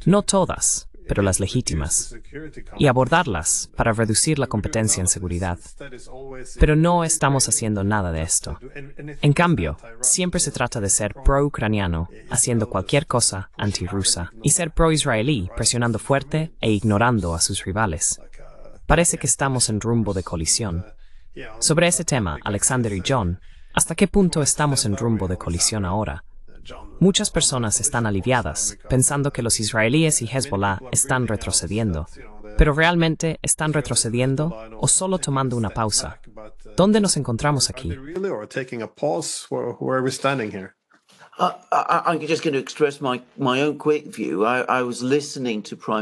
No todas, pero las legítimas, y abordarlas para reducir la competencia en seguridad. Pero no estamos haciendo nada de esto. En cambio, siempre se trata de ser pro-ucraniano, haciendo cualquier cosa antirrusa, y ser pro-israelí, presionando fuerte e ignorando a sus rivales. Parece que estamos en rumbo de colisión. Sobre ese tema, Alexander y John, ¿hasta qué punto estamos en rumbo de colisión ahora? Muchas personas están aliviadas, pensando que los israelíes y Hezbollah están retrocediendo, pero realmente están retrocediendo o solo tomando una pausa. ¿Dónde nos encontramos aquí?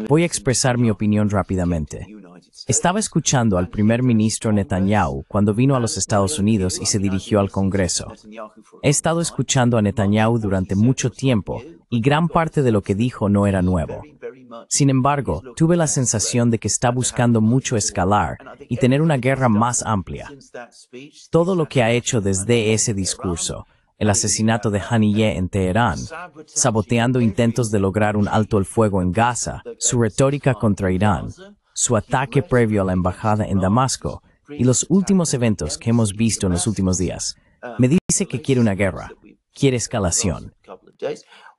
Voy a expresar mi opinión rápidamente. Estaba escuchando al primer ministro Netanyahu cuando vino a los Estados Unidos y se dirigió al Congreso. He estado escuchando a Netanyahu durante mucho tiempo y gran parte de lo que dijo no era nuevo. Sin embargo, tuve la sensación de que está buscando mucho escalar y tener una guerra más amplia. Todo lo que ha hecho desde ese discurso, el asesinato de Haniyeh en Teherán, saboteando intentos de lograr un alto el fuego en Gaza, su retórica contra Irán, su ataque previo a la embajada en Damasco y los últimos eventos que hemos visto en los últimos días. Me dice que quiere una guerra, quiere escalación.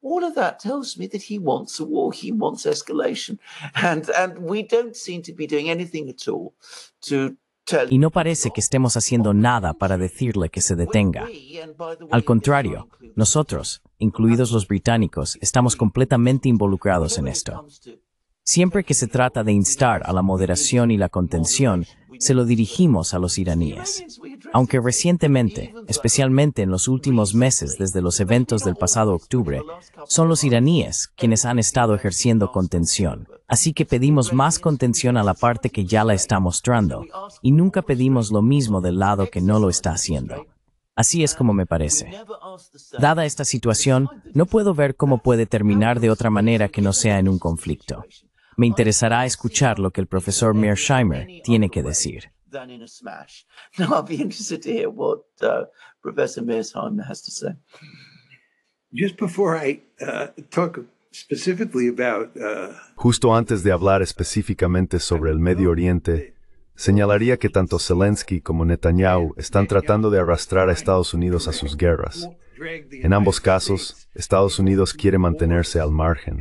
all of that tells me that he wants a war, he wants escalation, and and we don't seem to be doing anything at all to y no parece que estemos haciendo nada para decirle que se detenga. Al contrario, nosotros, incluidos los británicos, estamos completamente involucrados en esto. Siempre que se trata de instar a la moderación y la contención, se lo dirigimos a los iraníes. Aunque recientemente, especialmente en los últimos meses desde los eventos del pasado octubre, son los iraníes quienes han estado ejerciendo contención. Así que pedimos más contención a la parte que ya la está mostrando, y nunca pedimos lo mismo del lado que no lo está haciendo. Así es como me parece. Dada esta situación, no puedo ver cómo puede terminar de otra manera que no sea en un conflicto. Me interesará escuchar lo que el profesor Mearsheimer tiene que decir. Justo antes de hablar específicamente sobre el Medio Oriente, señalaría que tanto Zelensky como Netanyahu están tratando de arrastrar a Estados Unidos a sus guerras. En ambos casos, Estados Unidos quiere mantenerse al margen.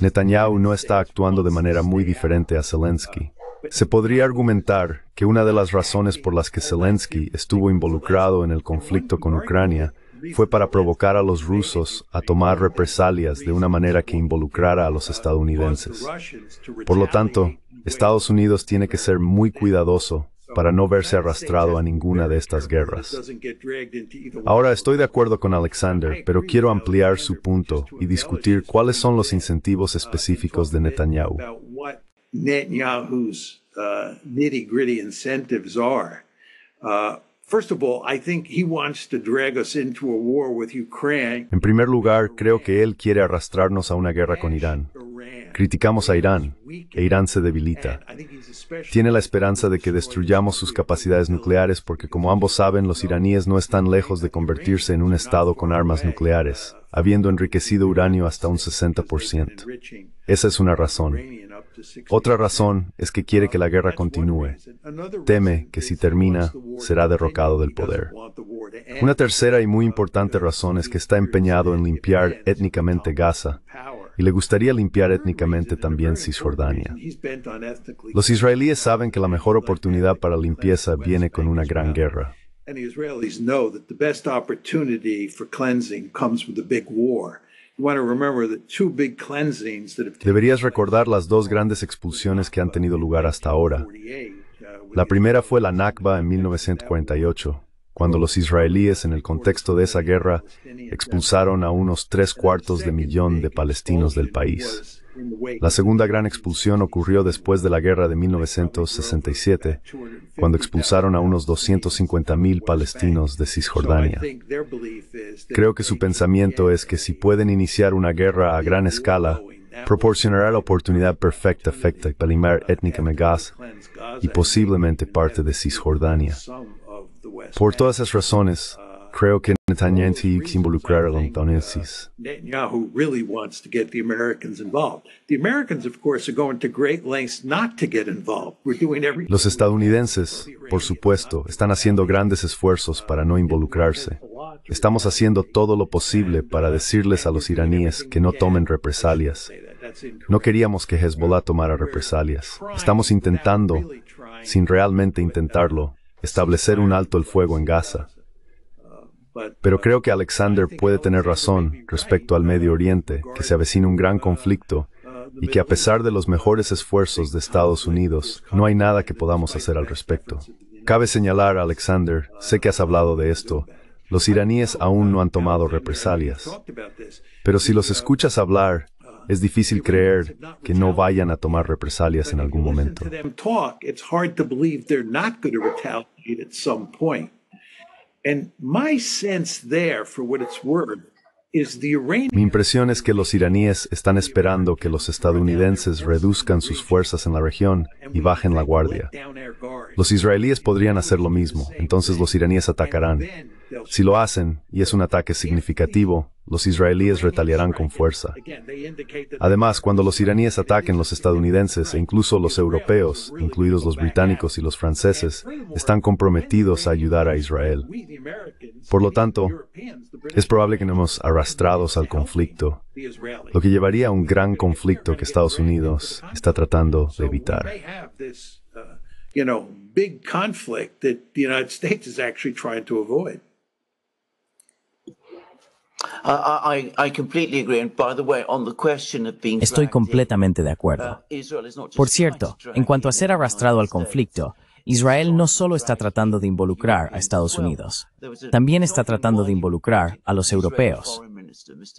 Netanyahu no está actuando de manera muy diferente a Zelensky. Se podría argumentar que una de las razones por las que Zelensky estuvo involucrado en el conflicto con Ucrania fue para provocar a los rusos a tomar represalias de una manera que involucrara a los estadounidenses. Por lo tanto, Estados Unidos tiene que ser muy cuidadoso para no verse arrastrado a ninguna de estas guerras. Ahora estoy de acuerdo con Alexander, pero quiero ampliar su punto y discutir cuáles son los incentivos específicos de Netanyahu. Netanyahu's uh, uh, en primer lugar, creo que él quiere arrastrarnos a una guerra con Irán. Criticamos a Irán, e Irán se debilita. Tiene la esperanza de que destruyamos sus capacidades nucleares porque, como ambos saben, los iraníes no están lejos de convertirse en un estado con armas nucleares, habiendo enriquecido uranio hasta un 60%. Esa es una razón. Otra razón es que quiere que la guerra continúe. Teme que si termina, será derrocado del poder. Una tercera y muy importante razón es que está empeñado en limpiar étnicamente Gaza y le gustaría limpiar étnicamente también Cisjordania. Los israelíes saben que la mejor oportunidad para limpieza viene con una gran guerra. Deberías recordar las dos grandes expulsiones que han tenido lugar hasta ahora. Uh, la primera fue la Nakba en 1948, uh, cuando los israelíes en el contexto de esa guerra expulsaron a unos tres cuartos de millón de palestinos del país. La segunda gran expulsión ocurrió después de la guerra de 1967, cuando expulsaron a unos 250.000 palestinos de Cisjordania. Creo que su pensamiento es que si pueden iniciar una guerra a gran escala, proporcionará la oportunidad perfecta afecta para limar étnica Gaza y posiblemente parte de Cisjordania. Por todas esas razones, Creo que Netanyahu quiere involucrar a los estadounidenses. Los estadounidenses, por supuesto, están haciendo grandes esfuerzos para no involucrarse. Estamos haciendo todo lo posible para decirles a los iraníes que no tomen represalias. No queríamos que Hezbollah tomara represalias. Estamos intentando, sin realmente intentarlo, establecer un alto el fuego en Gaza. Pero creo que Alexander puede tener razón respecto al Medio Oriente, que se avecina un gran conflicto uh, y que a pesar de los mejores esfuerzos de Estados Unidos, no hay nada que podamos hacer al respecto. Cabe señalar, Alexander, uh, sé que has hablado de esto, los iraníes aún no han tomado represalias, pero si los uh, escuchas hablar, es difícil creer que no vayan a tomar represalias en algún momento mi impresión es que los iraníes están esperando que los estadounidenses reduzcan sus fuerzas en la región y bajen la guardia. Los israelíes podrían hacer lo mismo, entonces los iraníes atacarán. Si lo hacen, y es un ataque significativo, los israelíes retaliarán con fuerza. Además, cuando los iraníes ataquen los estadounidenses e incluso los europeos, incluidos los británicos y los franceses, están comprometidos a ayudar a Israel. Por lo tanto, es probable que nos arrastrados al conflicto, lo que llevaría a un gran conflicto que Estados Unidos está tratando de evitar. Estoy completamente de acuerdo. Uh, Por cierto, en cuanto a ser arrastrado al conflicto, Israel no solo está tratando de involucrar a Estados Unidos, también está tratando de involucrar a los europeos.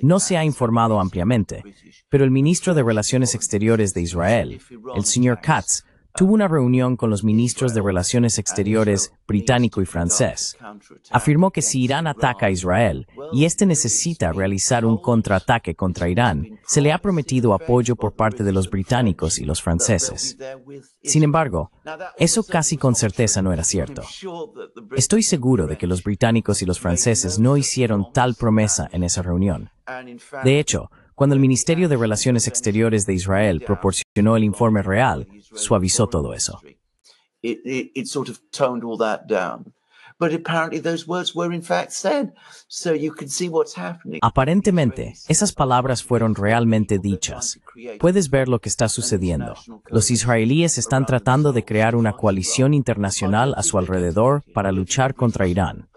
No se ha informado ampliamente, pero el ministro de Relaciones Exteriores de Israel, el señor Katz, tuvo una reunión con los ministros de Relaciones Exteriores británico y francés. Afirmó que si Irán ataca a Israel y este necesita realizar un contraataque contra Irán, se le ha prometido apoyo por parte de los británicos y los franceses. Sin embargo, eso casi con certeza no era cierto. Estoy seguro de que los británicos y los franceses no hicieron tal promesa en esa reunión. De hecho, cuando el Ministerio de Relaciones Exteriores de Israel proporcionó el informe real, suavizó todo eso but Aparentemente, esas palabras fueron realmente dichas. Puedes ver lo que está sucediendo. Los israelíes están tratando de crear una coalición internacional a su alrededor para luchar contra Irán.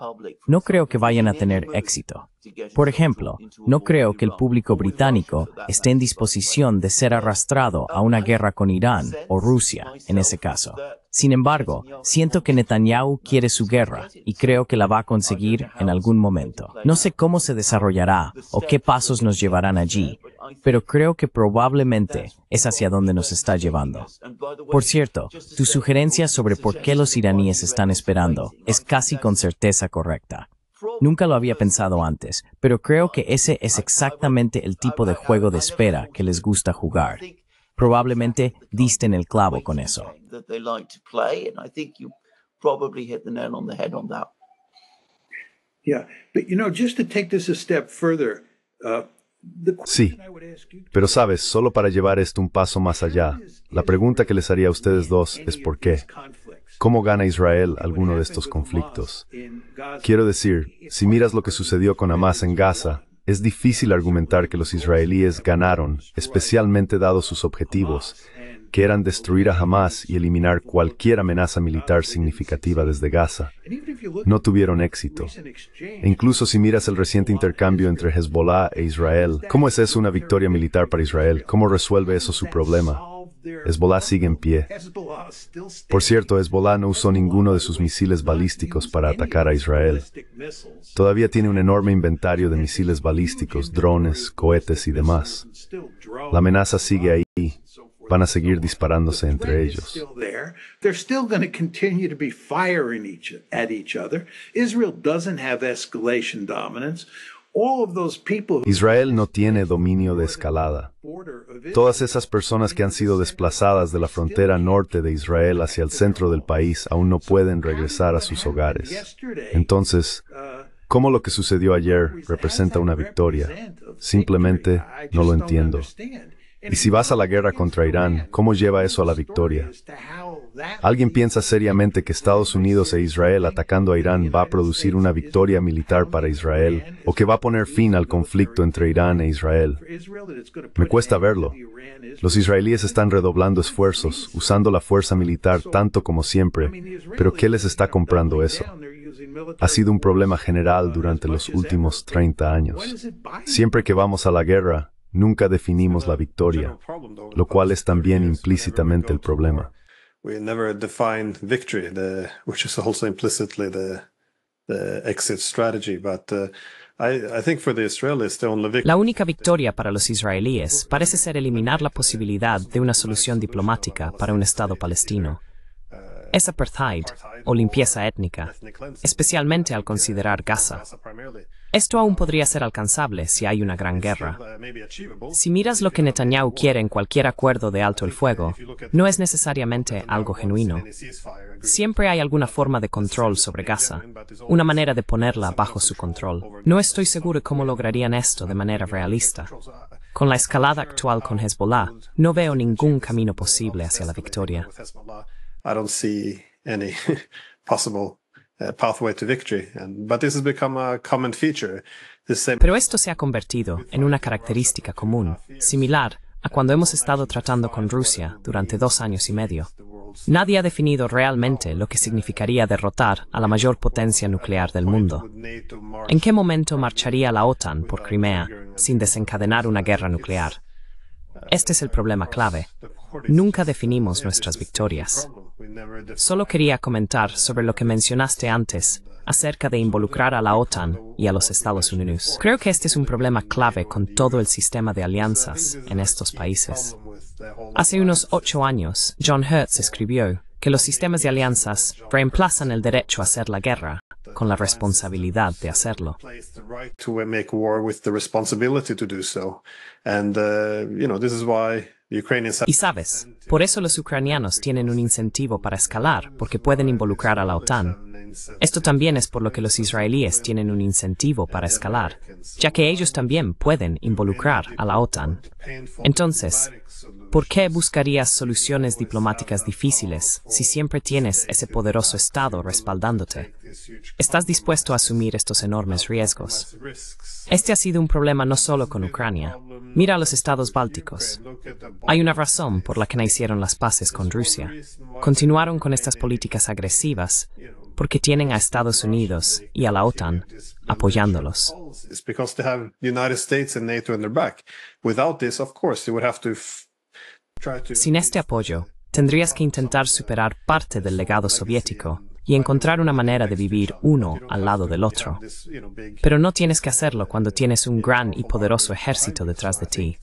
No creo que vayan a tener éxito. Por ejemplo, no creo que el público británico esté en disposición de ser arrastrado a una guerra con Irán o Rusia en ese caso. Sin embargo, siento que Netanyahu quiere su guerra y creo que la va a conseguir en algún momento. No sé cómo se desarrollará o qué pasos nos llevarán allí, pero creo que probablemente es hacia donde nos está llevando. Por cierto, tu sugerencia sobre por qué los iraníes están esperando es casi con certeza correcta. Nunca lo había pensado antes, pero creo que ese es exactamente el tipo de juego de espera que les gusta jugar probablemente diste en el clavo con eso. Sí, pero sabes, solo para llevar esto un paso más allá, la pregunta que les haría a ustedes dos es ¿por qué? ¿Cómo gana Israel alguno de estos conflictos? Quiero decir, si miras lo que sucedió con Hamas en Gaza, es difícil argumentar que los israelíes ganaron, especialmente dados sus objetivos, que eran destruir a Hamas y eliminar cualquier amenaza militar significativa desde Gaza. No tuvieron éxito. E incluso si miras el reciente intercambio entre Hezbollah e Israel, ¿cómo es eso una victoria militar para Israel? ¿Cómo resuelve eso su problema? Hezbollah sigue en pie. Por cierto, Hezbollah no usó ninguno de sus misiles balísticos para atacar a Israel. Todavía tiene un enorme inventario de misiles balísticos, drones, cohetes y demás. La amenaza sigue ahí. Van a seguir disparándose entre ellos. Israel doesn't have escalation Israel no tiene dominio de escalada. Todas esas personas que han sido desplazadas de la frontera norte de Israel hacia el centro del país aún no pueden regresar a sus hogares. Entonces, uh, ¿cómo lo que sucedió ayer representa una victoria? Simplemente no lo entiendo. Y si vas a la guerra contra Irán, ¿cómo lleva eso a la victoria? ¿Alguien piensa seriamente que Estados Unidos e Israel atacando a Irán va a producir una victoria militar para Israel o que va a poner fin al conflicto entre Irán e Israel? Me cuesta verlo. Los israelíes están redoblando esfuerzos, usando la fuerza militar tanto como siempre, pero ¿qué les está comprando eso? ha sido un problema general durante los últimos 30 años. Siempre que vamos a la guerra, Nunca definimos la victoria, lo cual es también implícitamente el problema. La única victoria para los israelíes parece ser eliminar la posibilidad de una solución diplomática para un Estado palestino. Es apartheid o limpieza étnica, especialmente al considerar Gaza. Esto aún podría ser alcanzable si hay una gran guerra. Si miras lo que Netanyahu quiere en cualquier acuerdo de alto el fuego, no es necesariamente algo genuino. Siempre hay alguna forma de control sobre Gaza, una manera de ponerla bajo su control. No estoy seguro cómo lograrían esto de manera realista. Con la escalada actual con Hezbollah, no veo ningún camino posible hacia la victoria. Pero esto se ha convertido en una característica común, similar a cuando hemos estado tratando con Rusia durante dos años y medio. Nadie ha definido realmente lo que significaría derrotar a la mayor potencia nuclear del mundo. ¿En qué momento marcharía la OTAN por Crimea sin desencadenar una guerra nuclear? Este es el problema clave. Nunca definimos nuestras victorias. Solo quería comentar sobre lo que mencionaste antes acerca de involucrar a la OTAN y a los Estados Unidos. Creo que este es un problema clave con todo el sistema de alianzas en estos países. Hace unos ocho años, John Hertz escribió que los sistemas de alianzas reemplazan el derecho a hacer la guerra con la responsabilidad de hacerlo. Y sabes, por eso los ucranianos tienen un incentivo para escalar, porque pueden involucrar a la OTAN, esto también es por lo que los israelíes tienen un incentivo para escalar, ya que ellos también pueden involucrar a la OTAN. Entonces, ¿por qué buscarías soluciones diplomáticas difíciles si siempre tienes ese poderoso Estado respaldándote? ¿Estás dispuesto a asumir estos enormes riesgos? Este ha sido un problema no solo con Ucrania. Mira los estados bálticos. Hay una razón por la que no hicieron las paces con Rusia. Continuaron con estas políticas agresivas porque tienen a Estados Unidos y a la OTAN apoyándolos. Sin este apoyo, tendrías que intentar superar parte del legado soviético y encontrar una manera de vivir uno al lado del otro. Pero no tienes que hacerlo cuando tienes un gran y poderoso ejército detrás de ti.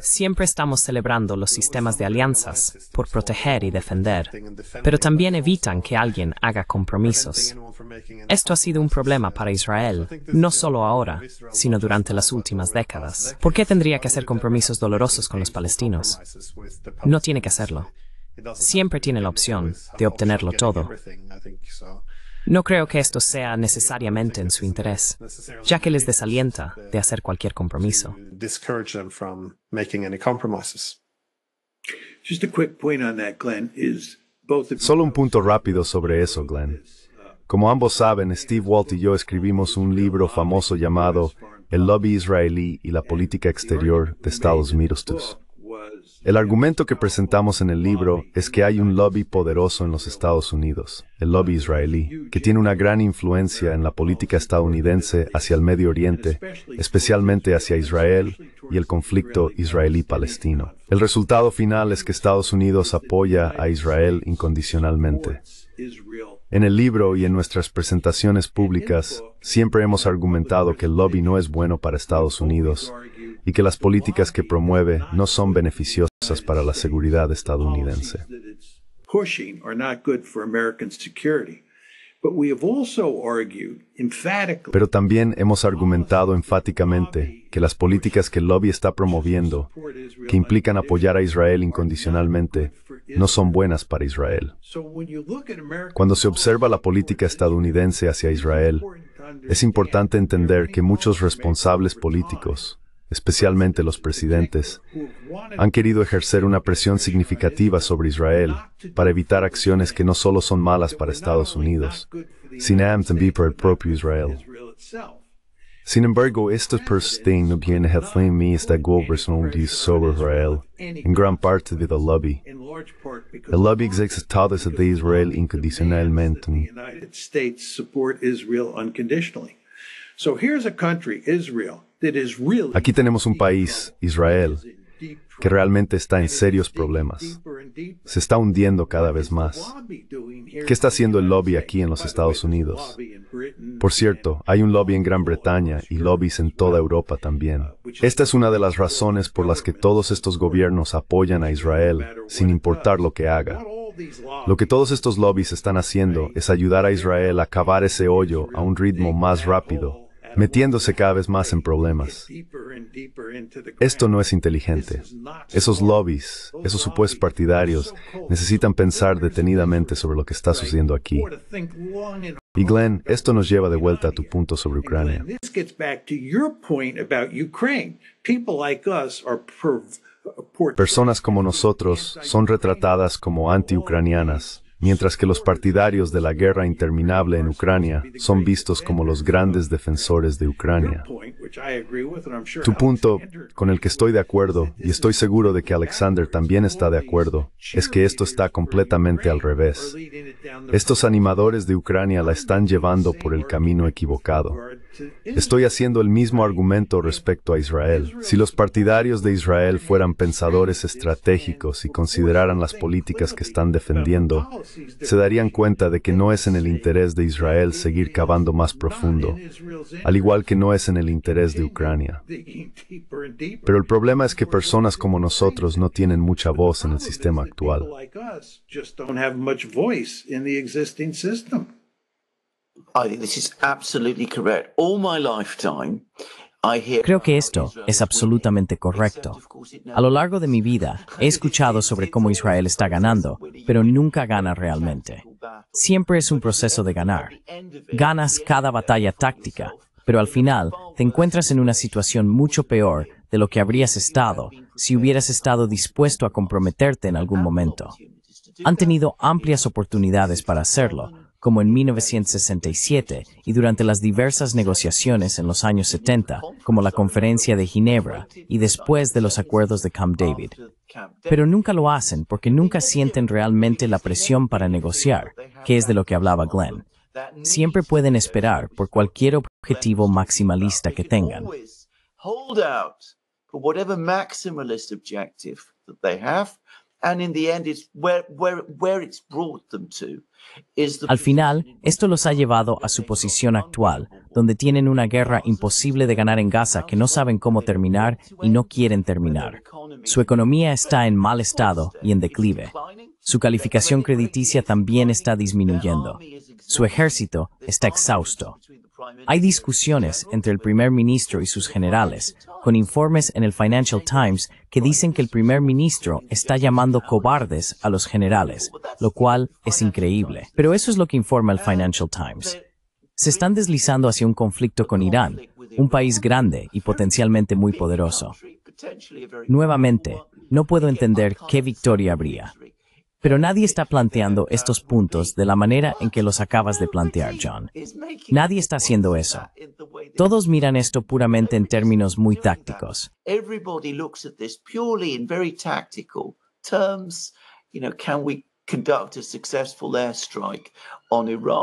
Siempre estamos celebrando los sistemas de alianzas por proteger y defender, pero también evitan que alguien haga compromisos. Esto ha sido un problema para Israel, no solo ahora, sino durante las últimas décadas. ¿Por qué tendría que hacer compromisos dolorosos con los palestinos? No tiene que hacerlo siempre tiene la pues, opción de obtenerlo todo. No creo que esto sea necesariamente en su interés, ya que les desalienta de hacer cualquier compromiso. Solo un punto rápido sobre eso, Glenn. Como ambos saben, Steve Walt y yo escribimos un libro famoso llamado El lobby israelí y la política exterior de Estados Unidos. El argumento que presentamos en el libro es que hay un lobby poderoso en los Estados Unidos, el lobby israelí, que tiene una gran influencia en la política estadounidense hacia el Medio Oriente, especialmente hacia Israel y el conflicto israelí-palestino. El resultado final es que Estados Unidos apoya a Israel incondicionalmente. En el libro y en nuestras presentaciones públicas, siempre hemos argumentado que el lobby no es bueno para Estados Unidos y que las políticas que promueve no son beneficiosas para la seguridad estadounidense. Pero también hemos argumentado enfáticamente que las políticas que el lobby está promoviendo, que implican apoyar a Israel incondicionalmente, no son buenas para Israel. Cuando se observa la política estadounidense hacia Israel, es importante entender que muchos responsables políticos, especialmente los presidentes, han querido ejercer una presión significativa sobre Israel para evitar acciones que no solo son malas para Estados Unidos, sino también para el propio Israel. Sin embargo, estos no a mí esta gobernación de sobre Israel, en gran parte de la lobby. El lobby es estados de Israel incondicionalmente. Aquí tenemos un país, Israel, que realmente está en serios problemas. Se está hundiendo cada vez más. ¿Qué está haciendo el lobby aquí en los Estados Unidos? Por cierto, hay un lobby en Gran Bretaña y lobbies en toda Europa también. Esta es una de las razones por las que todos estos gobiernos apoyan a Israel, sin importar lo que haga. Lo que todos estos lobbies están haciendo es ayudar a Israel a cavar ese hoyo a un ritmo más rápido, metiéndose cada vez más en problemas. Esto no es inteligente. Esos lobbies, esos supuestos partidarios, necesitan pensar detenidamente sobre lo que está sucediendo aquí. Y Glenn, esto nos lleva de vuelta a tu punto sobre Ucrania. Personas como nosotros son retratadas como anti-ucranianas, mientras que los partidarios de la guerra interminable en Ucrania son vistos como los grandes defensores de Ucrania. Tu punto, con el que estoy de acuerdo, y estoy seguro de que Alexander también está de acuerdo, es que esto está completamente al revés. Estos animadores de Ucrania la están llevando por el camino equivocado. Estoy haciendo el mismo argumento respecto a Israel. Si los partidarios de Israel fueran pensadores estratégicos y consideraran las políticas que están defendiendo, se darían cuenta de que no es en el interés de Israel seguir cavando más profundo, al igual que no es en el interés de Ucrania. Pero el problema es que personas como nosotros no tienen mucha voz en el sistema actual. Creo que esto es absolutamente correcto. A lo largo de mi vida he escuchado sobre cómo Israel está ganando, pero nunca gana realmente. Siempre es un proceso de ganar. Ganas cada batalla táctica, pero al final te encuentras en una situación mucho peor de lo que habrías estado si hubieras estado dispuesto a comprometerte en algún momento. Han tenido amplias oportunidades para hacerlo, como en 1967 y durante las diversas negociaciones en los años 70, como la Conferencia de Ginebra y después de los acuerdos de Camp David. Pero nunca lo hacen porque nunca sienten realmente la presión para negociar, que es de lo que hablaba Glenn. Siempre pueden esperar por cualquier objetivo maximalista que tengan. Al final, esto los ha llevado a su posición actual, donde tienen una guerra imposible de ganar en Gaza que no saben cómo terminar y no quieren terminar. Su economía está en mal estado y en declive. Su calificación crediticia también está disminuyendo. Su ejército está exhausto. Hay discusiones entre el primer ministro y sus generales, con informes en el Financial Times que dicen que el primer ministro está llamando cobardes a los generales, lo cual es increíble. Pero eso es lo que informa el Financial Times. Se están deslizando hacia un conflicto con Irán, un país grande y potencialmente muy poderoso. Nuevamente, no puedo entender qué victoria habría. Pero nadie está planteando estos puntos de la manera en que los acabas de plantear, John. Nadie está haciendo eso. Todos miran esto puramente en términos muy tácticos.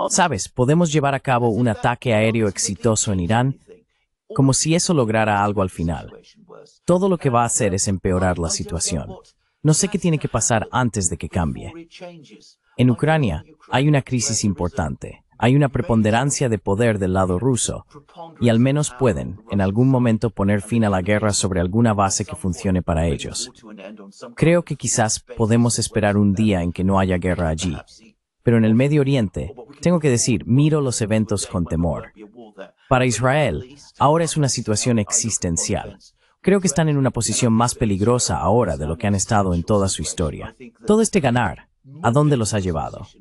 Sabes, podemos llevar a cabo un ataque aéreo exitoso en Irán como si eso lograra algo al final. Todo lo que va a hacer es empeorar la situación. No sé qué tiene que pasar antes de que cambie. En Ucrania hay una crisis importante. Hay una preponderancia de poder del lado ruso, y al menos pueden, en algún momento, poner fin a la guerra sobre alguna base que funcione para ellos. Creo que quizás podemos esperar un día en que no haya guerra allí. Pero en el Medio Oriente, tengo que decir, miro los eventos con temor. Para Israel, ahora es una situación existencial. Creo que están en una posición más peligrosa ahora de lo que han estado en toda su historia. Todo este ganar, ¿a dónde los ha llevado?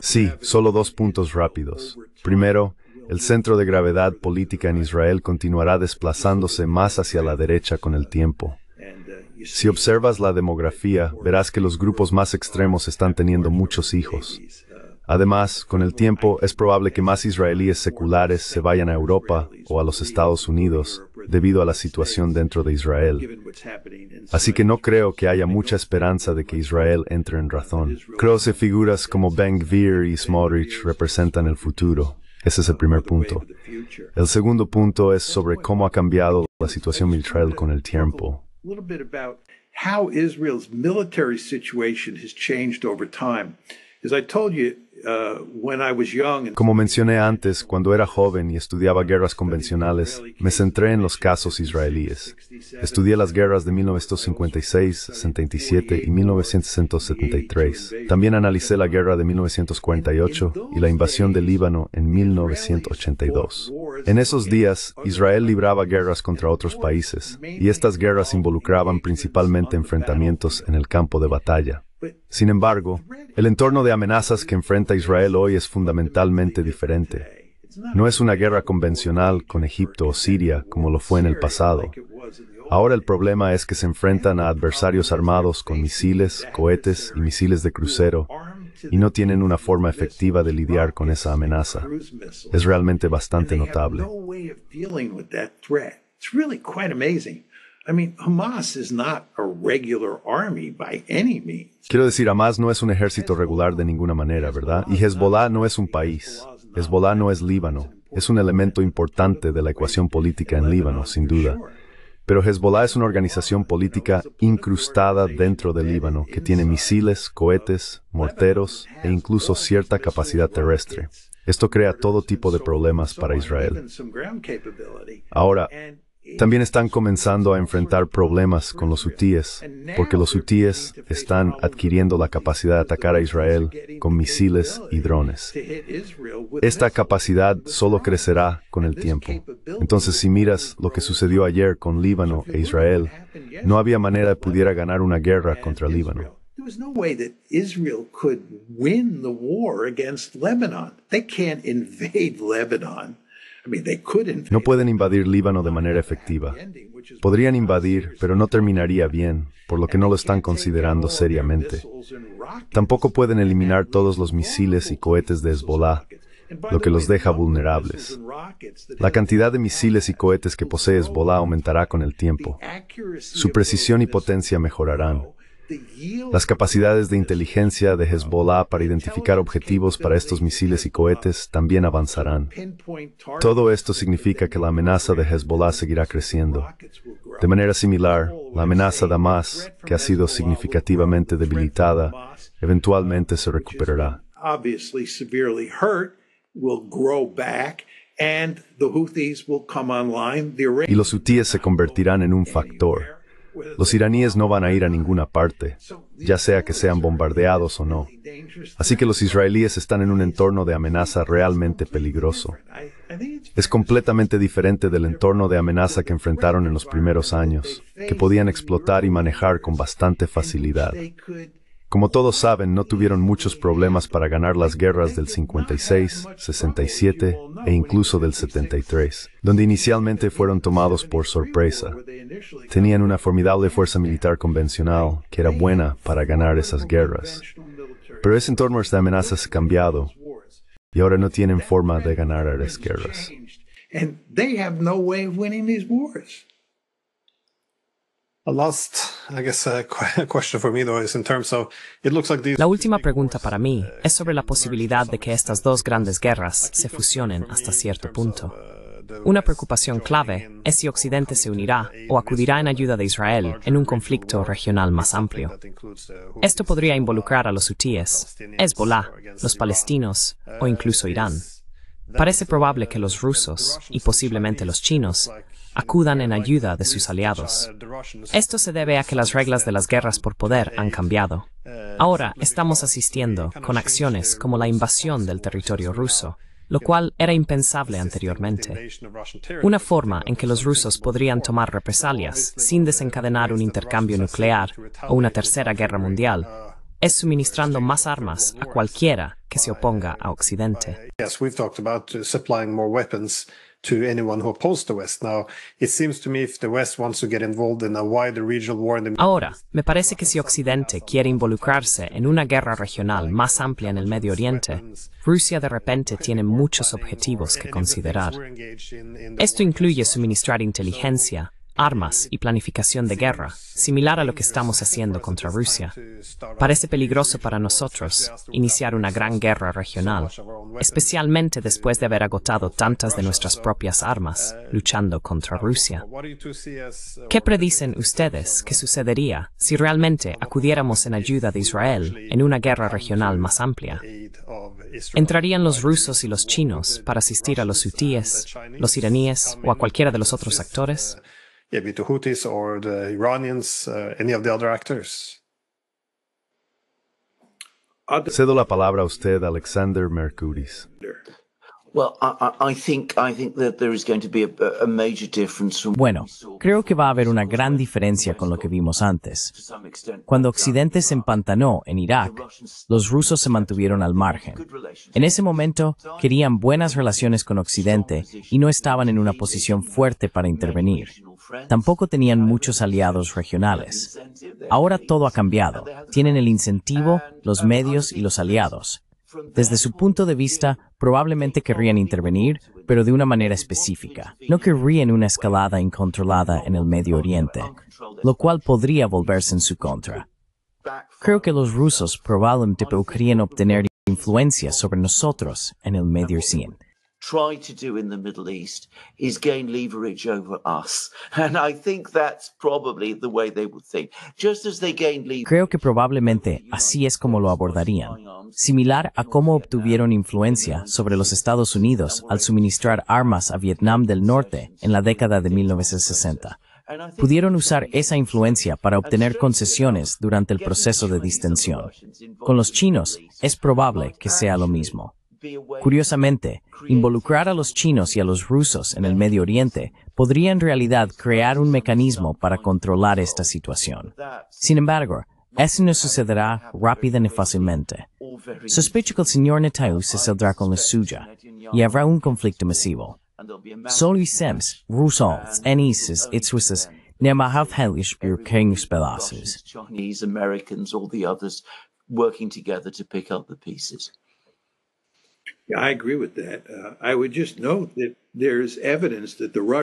Sí, solo dos puntos rápidos. Primero, el centro de gravedad política en Israel continuará desplazándose más hacia la derecha con el tiempo. Si observas la demografía, verás que los grupos más extremos están teniendo muchos hijos. Además, con el tiempo es probable que más israelíes seculares se vayan a Europa o a los Estados Unidos debido a la situación dentro de Israel. Así que no creo que haya mucha esperanza de que Israel entre en razón. Creo que figuras como Ben Gvir y Smotrich representan el futuro. Ese es el primer punto. El segundo punto es sobre cómo ha cambiado la situación militar con el tiempo. a little bit about how Israel's military situation has changed over time. As I told you, Uh, Como mencioné antes, cuando era joven y estudiaba guerras convencionales, me centré en los casos israelíes. Estudié las guerras de 1956, 77 y 1973. También analicé la guerra de 1948 y la invasión del Líbano en 1982. En esos días, Israel libraba guerras contra otros países, y estas guerras involucraban principalmente enfrentamientos en el campo de batalla. Sin embargo, el entorno de amenazas que enfrenta Israel hoy es fundamentalmente diferente. No es una guerra convencional con Egipto o Siria como lo fue en el pasado. Ahora el problema es que se enfrentan a adversarios armados con misiles, cohetes y misiles de crucero y no tienen una forma efectiva de lidiar con esa amenaza. Es realmente bastante notable. Quiero decir, Hamas no es un ejército regular de ninguna manera, ¿verdad? Y Hezbollah no es un país. Hezbollah no es Líbano. Es un elemento importante de la ecuación política en Líbano, sin duda. Pero Hezbollah es una organización política incrustada dentro del Líbano que tiene misiles, cohetes, morteros e incluso cierta capacidad terrestre. Esto crea todo tipo de problemas para Israel. Ahora, también están comenzando a enfrentar problemas con los hutíes, porque los hutíes están adquiriendo la capacidad de atacar a Israel con misiles y drones. Esta capacidad solo crecerá con el tiempo. Entonces, si miras lo que sucedió ayer con Líbano e Israel, no había manera de pudiera ganar una guerra contra Líbano. Israel They invade Lebanon. No pueden invadir Líbano de manera efectiva. Podrían invadir, pero no terminaría bien, por lo que no lo están considerando seriamente. Tampoco pueden eliminar todos los misiles y cohetes de Hezbollah, lo que los deja vulnerables. La cantidad de misiles y cohetes que posee Hezbollah aumentará con el tiempo. Su precisión y potencia mejorarán. Las capacidades de inteligencia de Hezbollah para identificar objetivos para estos misiles y cohetes también avanzarán. Todo esto significa que la amenaza de Hezbollah seguirá creciendo. De manera similar, la amenaza de Hamas, que ha sido significativamente debilitada, eventualmente se recuperará. Y los hutíes se convertirán en un factor. Los iraníes no van a ir a ninguna parte, ya sea que sean bombardeados o no. Así que los israelíes están en un entorno de amenaza realmente peligroso. Es completamente diferente del entorno de amenaza que enfrentaron en los primeros años, que podían explotar y manejar con bastante facilidad. Como todos saben, no tuvieron muchos problemas para ganar las guerras del 56, 67 e incluso del 73, donde inicialmente fueron tomados por sorpresa. Tenían una formidable fuerza militar convencional que era buena para ganar esas guerras. Pero ese entorno de amenazas ha cambiado y ahora no tienen forma de ganar esas guerras. La última pregunta para mí es sobre la posibilidad de que estas dos grandes guerras se fusionen hasta cierto punto. Una preocupación clave es si Occidente se unirá o acudirá en ayuda de Israel en un conflicto regional más amplio. Esto podría involucrar a los hutíes, Hezbollah, los palestinos o incluso Irán. Parece probable que los rusos y posiblemente los chinos acudan en ayuda de sus aliados. Esto se debe a que las reglas de las guerras por poder han cambiado. Ahora estamos asistiendo con acciones como la invasión del territorio ruso, lo cual era impensable anteriormente. Una forma en que los rusos podrían tomar represalias sin desencadenar un intercambio nuclear o una tercera guerra mundial es suministrando más armas a cualquiera que se oponga a Occidente. Now, it seems to me if the West wants to get involved in a wider regional war in the Ahora, me parece que si Occidente quiere involucrarse en una guerra regional más amplia en el Medio Oriente, Rusia de repente tiene muchos objetivos que considerar. Esto incluye suministrar inteligencia, armas y planificación de guerra, similar a lo que estamos haciendo contra Rusia. Parece peligroso para nosotros iniciar una gran guerra regional, especialmente después de haber agotado tantas de nuestras propias armas luchando contra Rusia. ¿Qué predicen ustedes que sucedería si realmente acudiéramos en ayuda de Israel en una guerra regional más amplia? ¿Entrarían los rusos y los chinos para asistir a los hutíes, los iraníes o a cualquiera de los otros actores? Houthis or the Iranians, uh, any of the other actors. Cedo la palabra a usted, Alexander Mercuris. Bueno, creo que va a haber una gran diferencia con lo que vimos antes. Cuando Occidente se empantanó en Irak, los rusos se mantuvieron al margen. En ese momento, querían buenas relaciones con Occidente y no estaban en una posición fuerte para intervenir. Tampoco tenían muchos aliados regionales. Ahora todo ha cambiado. Tienen el incentivo, los medios y los aliados. Desde su punto de vista, probablemente querrían intervenir, pero de una manera específica. No querrían una escalada incontrolada en el Medio Oriente, lo cual podría volverse en su contra. Creo que los rusos probablemente podrían obtener influencia sobre nosotros en el Medio Oriente. Middle East Creo que probablemente así es como lo abordarían, similar a cómo obtuvieron influencia sobre los Estados Unidos al suministrar armas a Vietnam del Norte en la década de 1960 pudieron usar esa influencia para obtener concesiones durante el proceso de distensión. Con los chinos es probable que sea lo mismo. Curiosamente, involucrar a los chinos y a los rusos en el Medio Oriente podría en realidad crear un mecanismo para controlar esta situación. Sin embargo, eso no sucederá rápida ni fácilmente. Sospecho que el señor Netanyahu se saldrá con la suya y habrá un conflicto masivo. Solo y SEMS, Enises, y suizos, Hellish, Burkings Belases. Chinese, Americans, all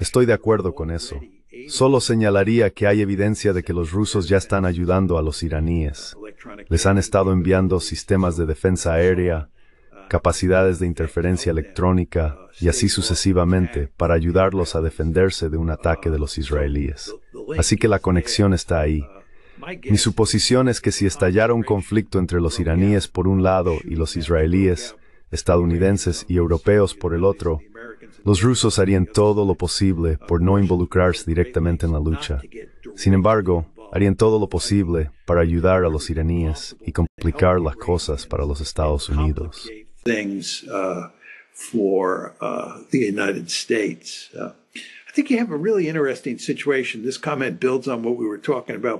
Estoy de acuerdo con eso. Solo señalaría que hay evidencia de que los rusos ya están ayudando a los iraníes. Les han estado enviando sistemas de defensa aérea, capacidades de interferencia electrónica y así sucesivamente para ayudarlos a defenderse de un ataque de los israelíes. Así que la conexión está ahí. Mi suposición es que si estallara un conflicto entre los iraníes por un lado y los israelíes, estadounidenses y europeos por el otro, los rusos harían todo lo posible por no involucrarse directamente en la lucha. Sin embargo, harían todo lo posible para ayudar a los iraníes y complicar las cosas para los Estados Unidos. Uh, uh, uh,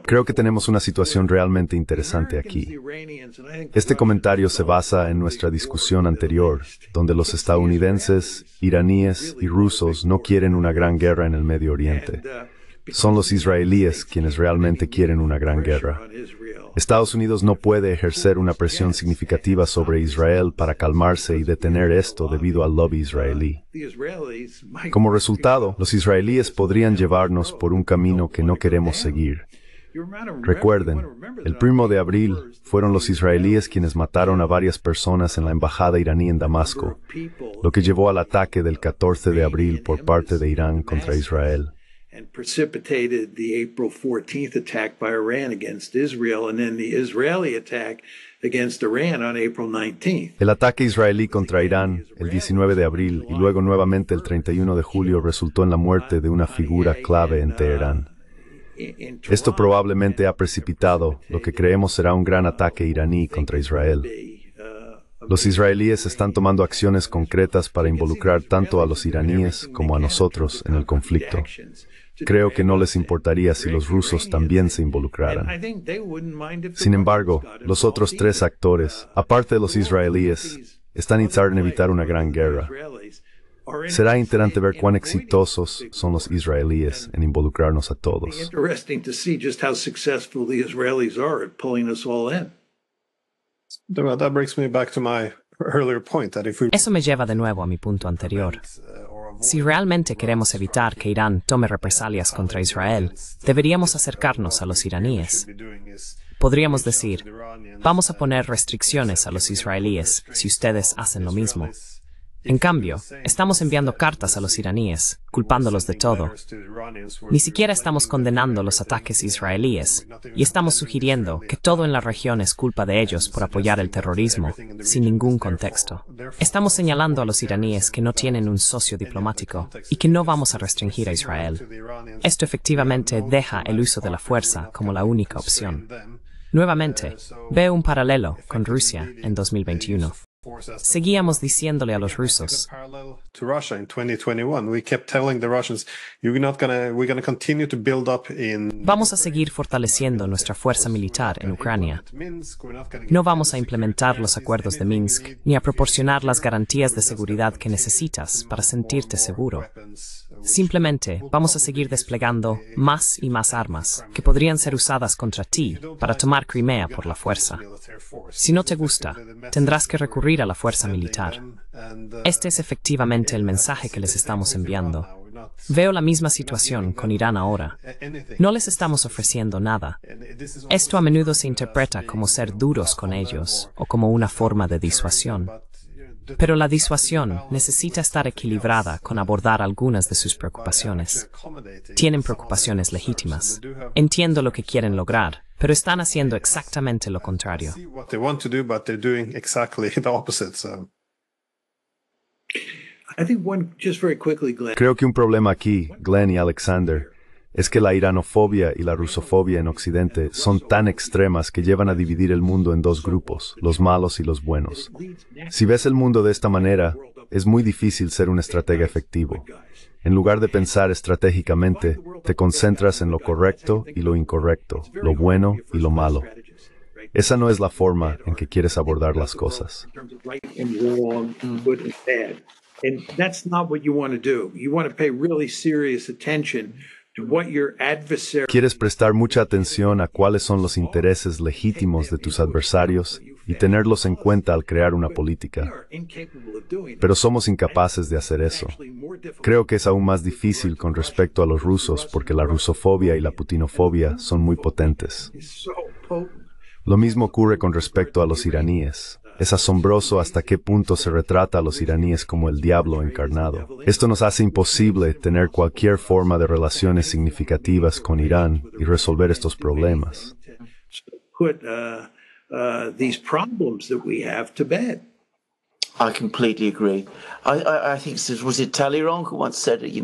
Creo que tenemos una situación realmente interesante aquí. Este comentario se basa en nuestra discusión anterior, donde los estadounidenses, iraníes y rusos no quieren una gran guerra en el Medio Oriente. Uh, son los israelíes quienes realmente quieren una gran guerra. Estados Unidos no puede ejercer una presión significativa sobre Israel para calmarse y detener esto debido al lobby israelí. Como resultado, los israelíes podrían llevarnos por un camino que no queremos seguir. Recuerden, el primo de abril fueron los israelíes quienes mataron a varias personas en la embajada iraní en Damasco, lo que llevó al ataque del 14 de abril por parte de Irán contra Israel. 14 Israel El ataque israelí contra Irán el 19 de abril y luego nuevamente el 31 de julio resultó en la muerte de una figura clave en Teherán. Esto probablemente ha precipitado lo que creemos será un gran ataque iraní contra Israel. Los israelíes están tomando acciones concretas para involucrar tanto a los iraníes como a nosotros en el conflicto. Creo que no les importaría si los rusos también se involucraran. Sin embargo, los otros tres actores, aparte de los israelíes, están intentando evitar una gran guerra. Será interesante ver cuán exitosos son los israelíes en involucrarnos a todos. Eso me lleva de nuevo a mi punto anterior. Si realmente queremos evitar que Irán tome represalias contra Israel, deberíamos acercarnos a los iraníes. Podríamos decir, vamos a poner restricciones a los israelíes si ustedes hacen lo mismo. En cambio, estamos enviando cartas a los iraníes, culpándolos de todo. Ni siquiera estamos condenando los ataques israelíes y estamos sugiriendo que todo en la región es culpa de ellos por apoyar el terrorismo, sin ningún contexto. Estamos señalando a los iraníes que no tienen un socio diplomático y que no vamos a restringir a Israel. Esto efectivamente deja el uso de la fuerza como la única opción. Nuevamente, veo un paralelo con Rusia en 2021. Seguíamos diciéndole a los rusos. Vamos a seguir fortaleciendo nuestra fuerza militar en Ucrania. No vamos a implementar los acuerdos de Minsk ni a proporcionar las garantías de seguridad que necesitas para sentirte seguro. Simplemente vamos a seguir desplegando más y más armas que podrían ser usadas contra ti para tomar Crimea por la fuerza. Si no te gusta, tendrás que recurrir a la fuerza militar. Este es efectivamente el mensaje que les estamos enviando. Veo la misma situación con Irán ahora. No les estamos ofreciendo nada. Esto a menudo se interpreta como ser duros con ellos o como una forma de disuasión. Pero la disuasión necesita estar equilibrada con abordar algunas de sus preocupaciones. Tienen preocupaciones legítimas. Entiendo lo que quieren lograr, pero están haciendo exactamente lo contrario. Creo que un problema aquí, Glenn y Alexander, es que la iranofobia y la rusofobia en Occidente son tan extremas que llevan a dividir el mundo en dos grupos, los malos y los buenos. Si ves el mundo de esta manera, es muy difícil ser un estratega efectivo. En lugar de pensar estratégicamente, te concentras en lo correcto y lo incorrecto, lo bueno y lo malo. Esa no es la forma en que quieres abordar las cosas. Quieres prestar mucha atención a cuáles son los intereses legítimos de tus adversarios y tenerlos en cuenta al crear una política. Pero somos incapaces de hacer eso. Creo que es aún más difícil con respecto a los rusos porque la rusofobia y la putinofobia son muy potentes. Lo mismo ocurre con respecto a los iraníes. Es asombroso hasta qué punto se retrata a los iraníes como el diablo encarnado. Esto nos hace imposible tener cualquier forma de relaciones significativas con Irán y resolver estos problemas.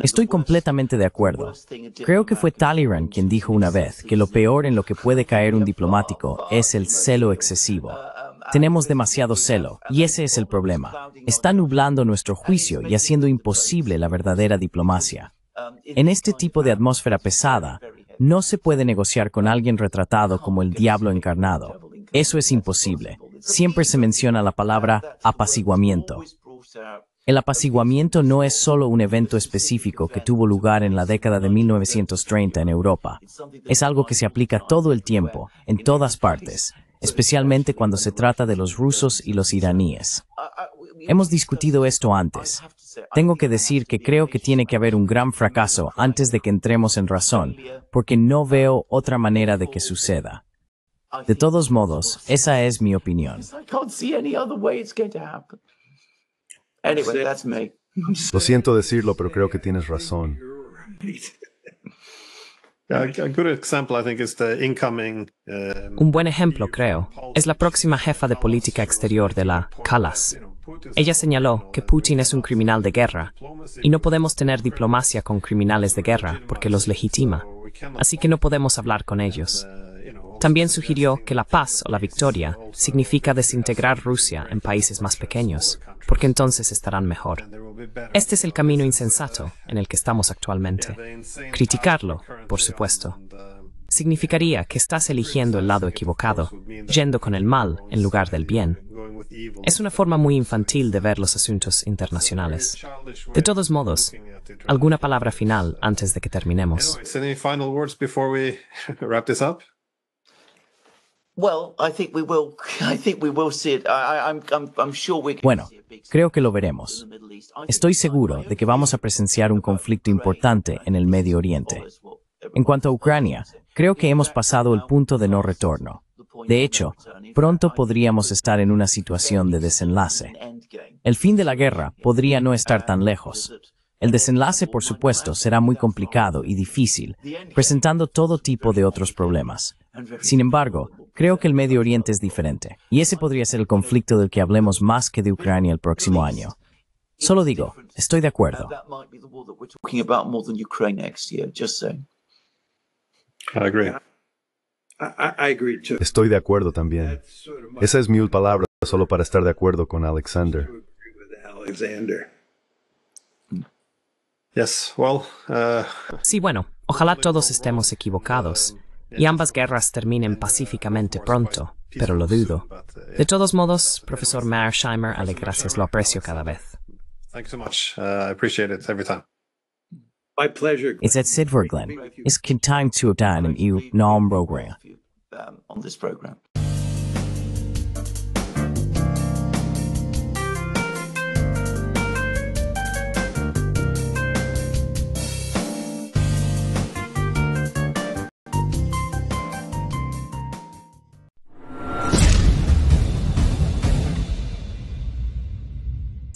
Estoy completamente de acuerdo. Creo que fue Talleyrand quien dijo una vez que lo peor en lo que puede caer un diplomático es el celo excesivo. Tenemos demasiado celo y ese es el problema. Está nublando nuestro juicio y haciendo imposible la verdadera diplomacia. En este tipo de atmósfera pesada, no se puede negociar con alguien retratado como el diablo encarnado. Eso es imposible. Siempre se menciona la palabra apaciguamiento. El apaciguamiento no es solo un evento específico que tuvo lugar en la década de 1930 en Europa. Es algo que se aplica todo el tiempo, en todas partes, especialmente cuando se trata de los rusos y los iraníes. Hemos discutido esto antes. Tengo que decir que creo que tiene que haber un gran fracaso antes de que entremos en razón, porque no veo otra manera de que suceda. De todos modos, esa es mi opinión. Lo siento decirlo, pero creo que tienes razón. Un buen ejemplo, creo, es la próxima jefa de política exterior de la Calas. Ella señaló que Putin es un criminal de guerra y no podemos tener diplomacia con criminales de guerra porque los legitima, así que no podemos hablar con ellos. También sugirió que la paz o la victoria significa desintegrar Rusia en países más pequeños, porque entonces estarán mejor. Este es el camino insensato en el que estamos actualmente. Criticarlo, por supuesto, significaría que estás eligiendo el lado equivocado, yendo con el mal en lugar del bien. Es una forma muy infantil de ver los asuntos internacionales. De todos modos, ¿alguna palabra final antes de que terminemos? Bueno, creo que lo veremos. Estoy seguro de que vamos a presenciar un conflicto importante en el Medio Oriente. En cuanto a Ucrania, creo que hemos pasado el punto de no retorno. De hecho, pronto podríamos estar en una situación de desenlace. El fin de la guerra podría no estar tan lejos. El desenlace, por supuesto, será muy complicado y difícil, presentando todo tipo de otros problemas. Sin embargo, Creo que el Medio Oriente es diferente, y ese podría ser el conflicto del que hablemos más que de Ucrania el próximo año. Solo digo, estoy de acuerdo. Estoy de acuerdo también. Esa es mi palabra solo para estar de acuerdo con Alexander. Uh, sí, bueno, ojalá todos estemos equivocados. y ambas guerras terminen pacíficamente pronto, pero lo dudo. De todos modos, profesor Mearsheimer, ale gracias, lo aprecio cada vez. Thank so much. I uh, appreciate it every time. My pleasure. It's at Sidver Glen. It's time to dine and you non program um, on this program.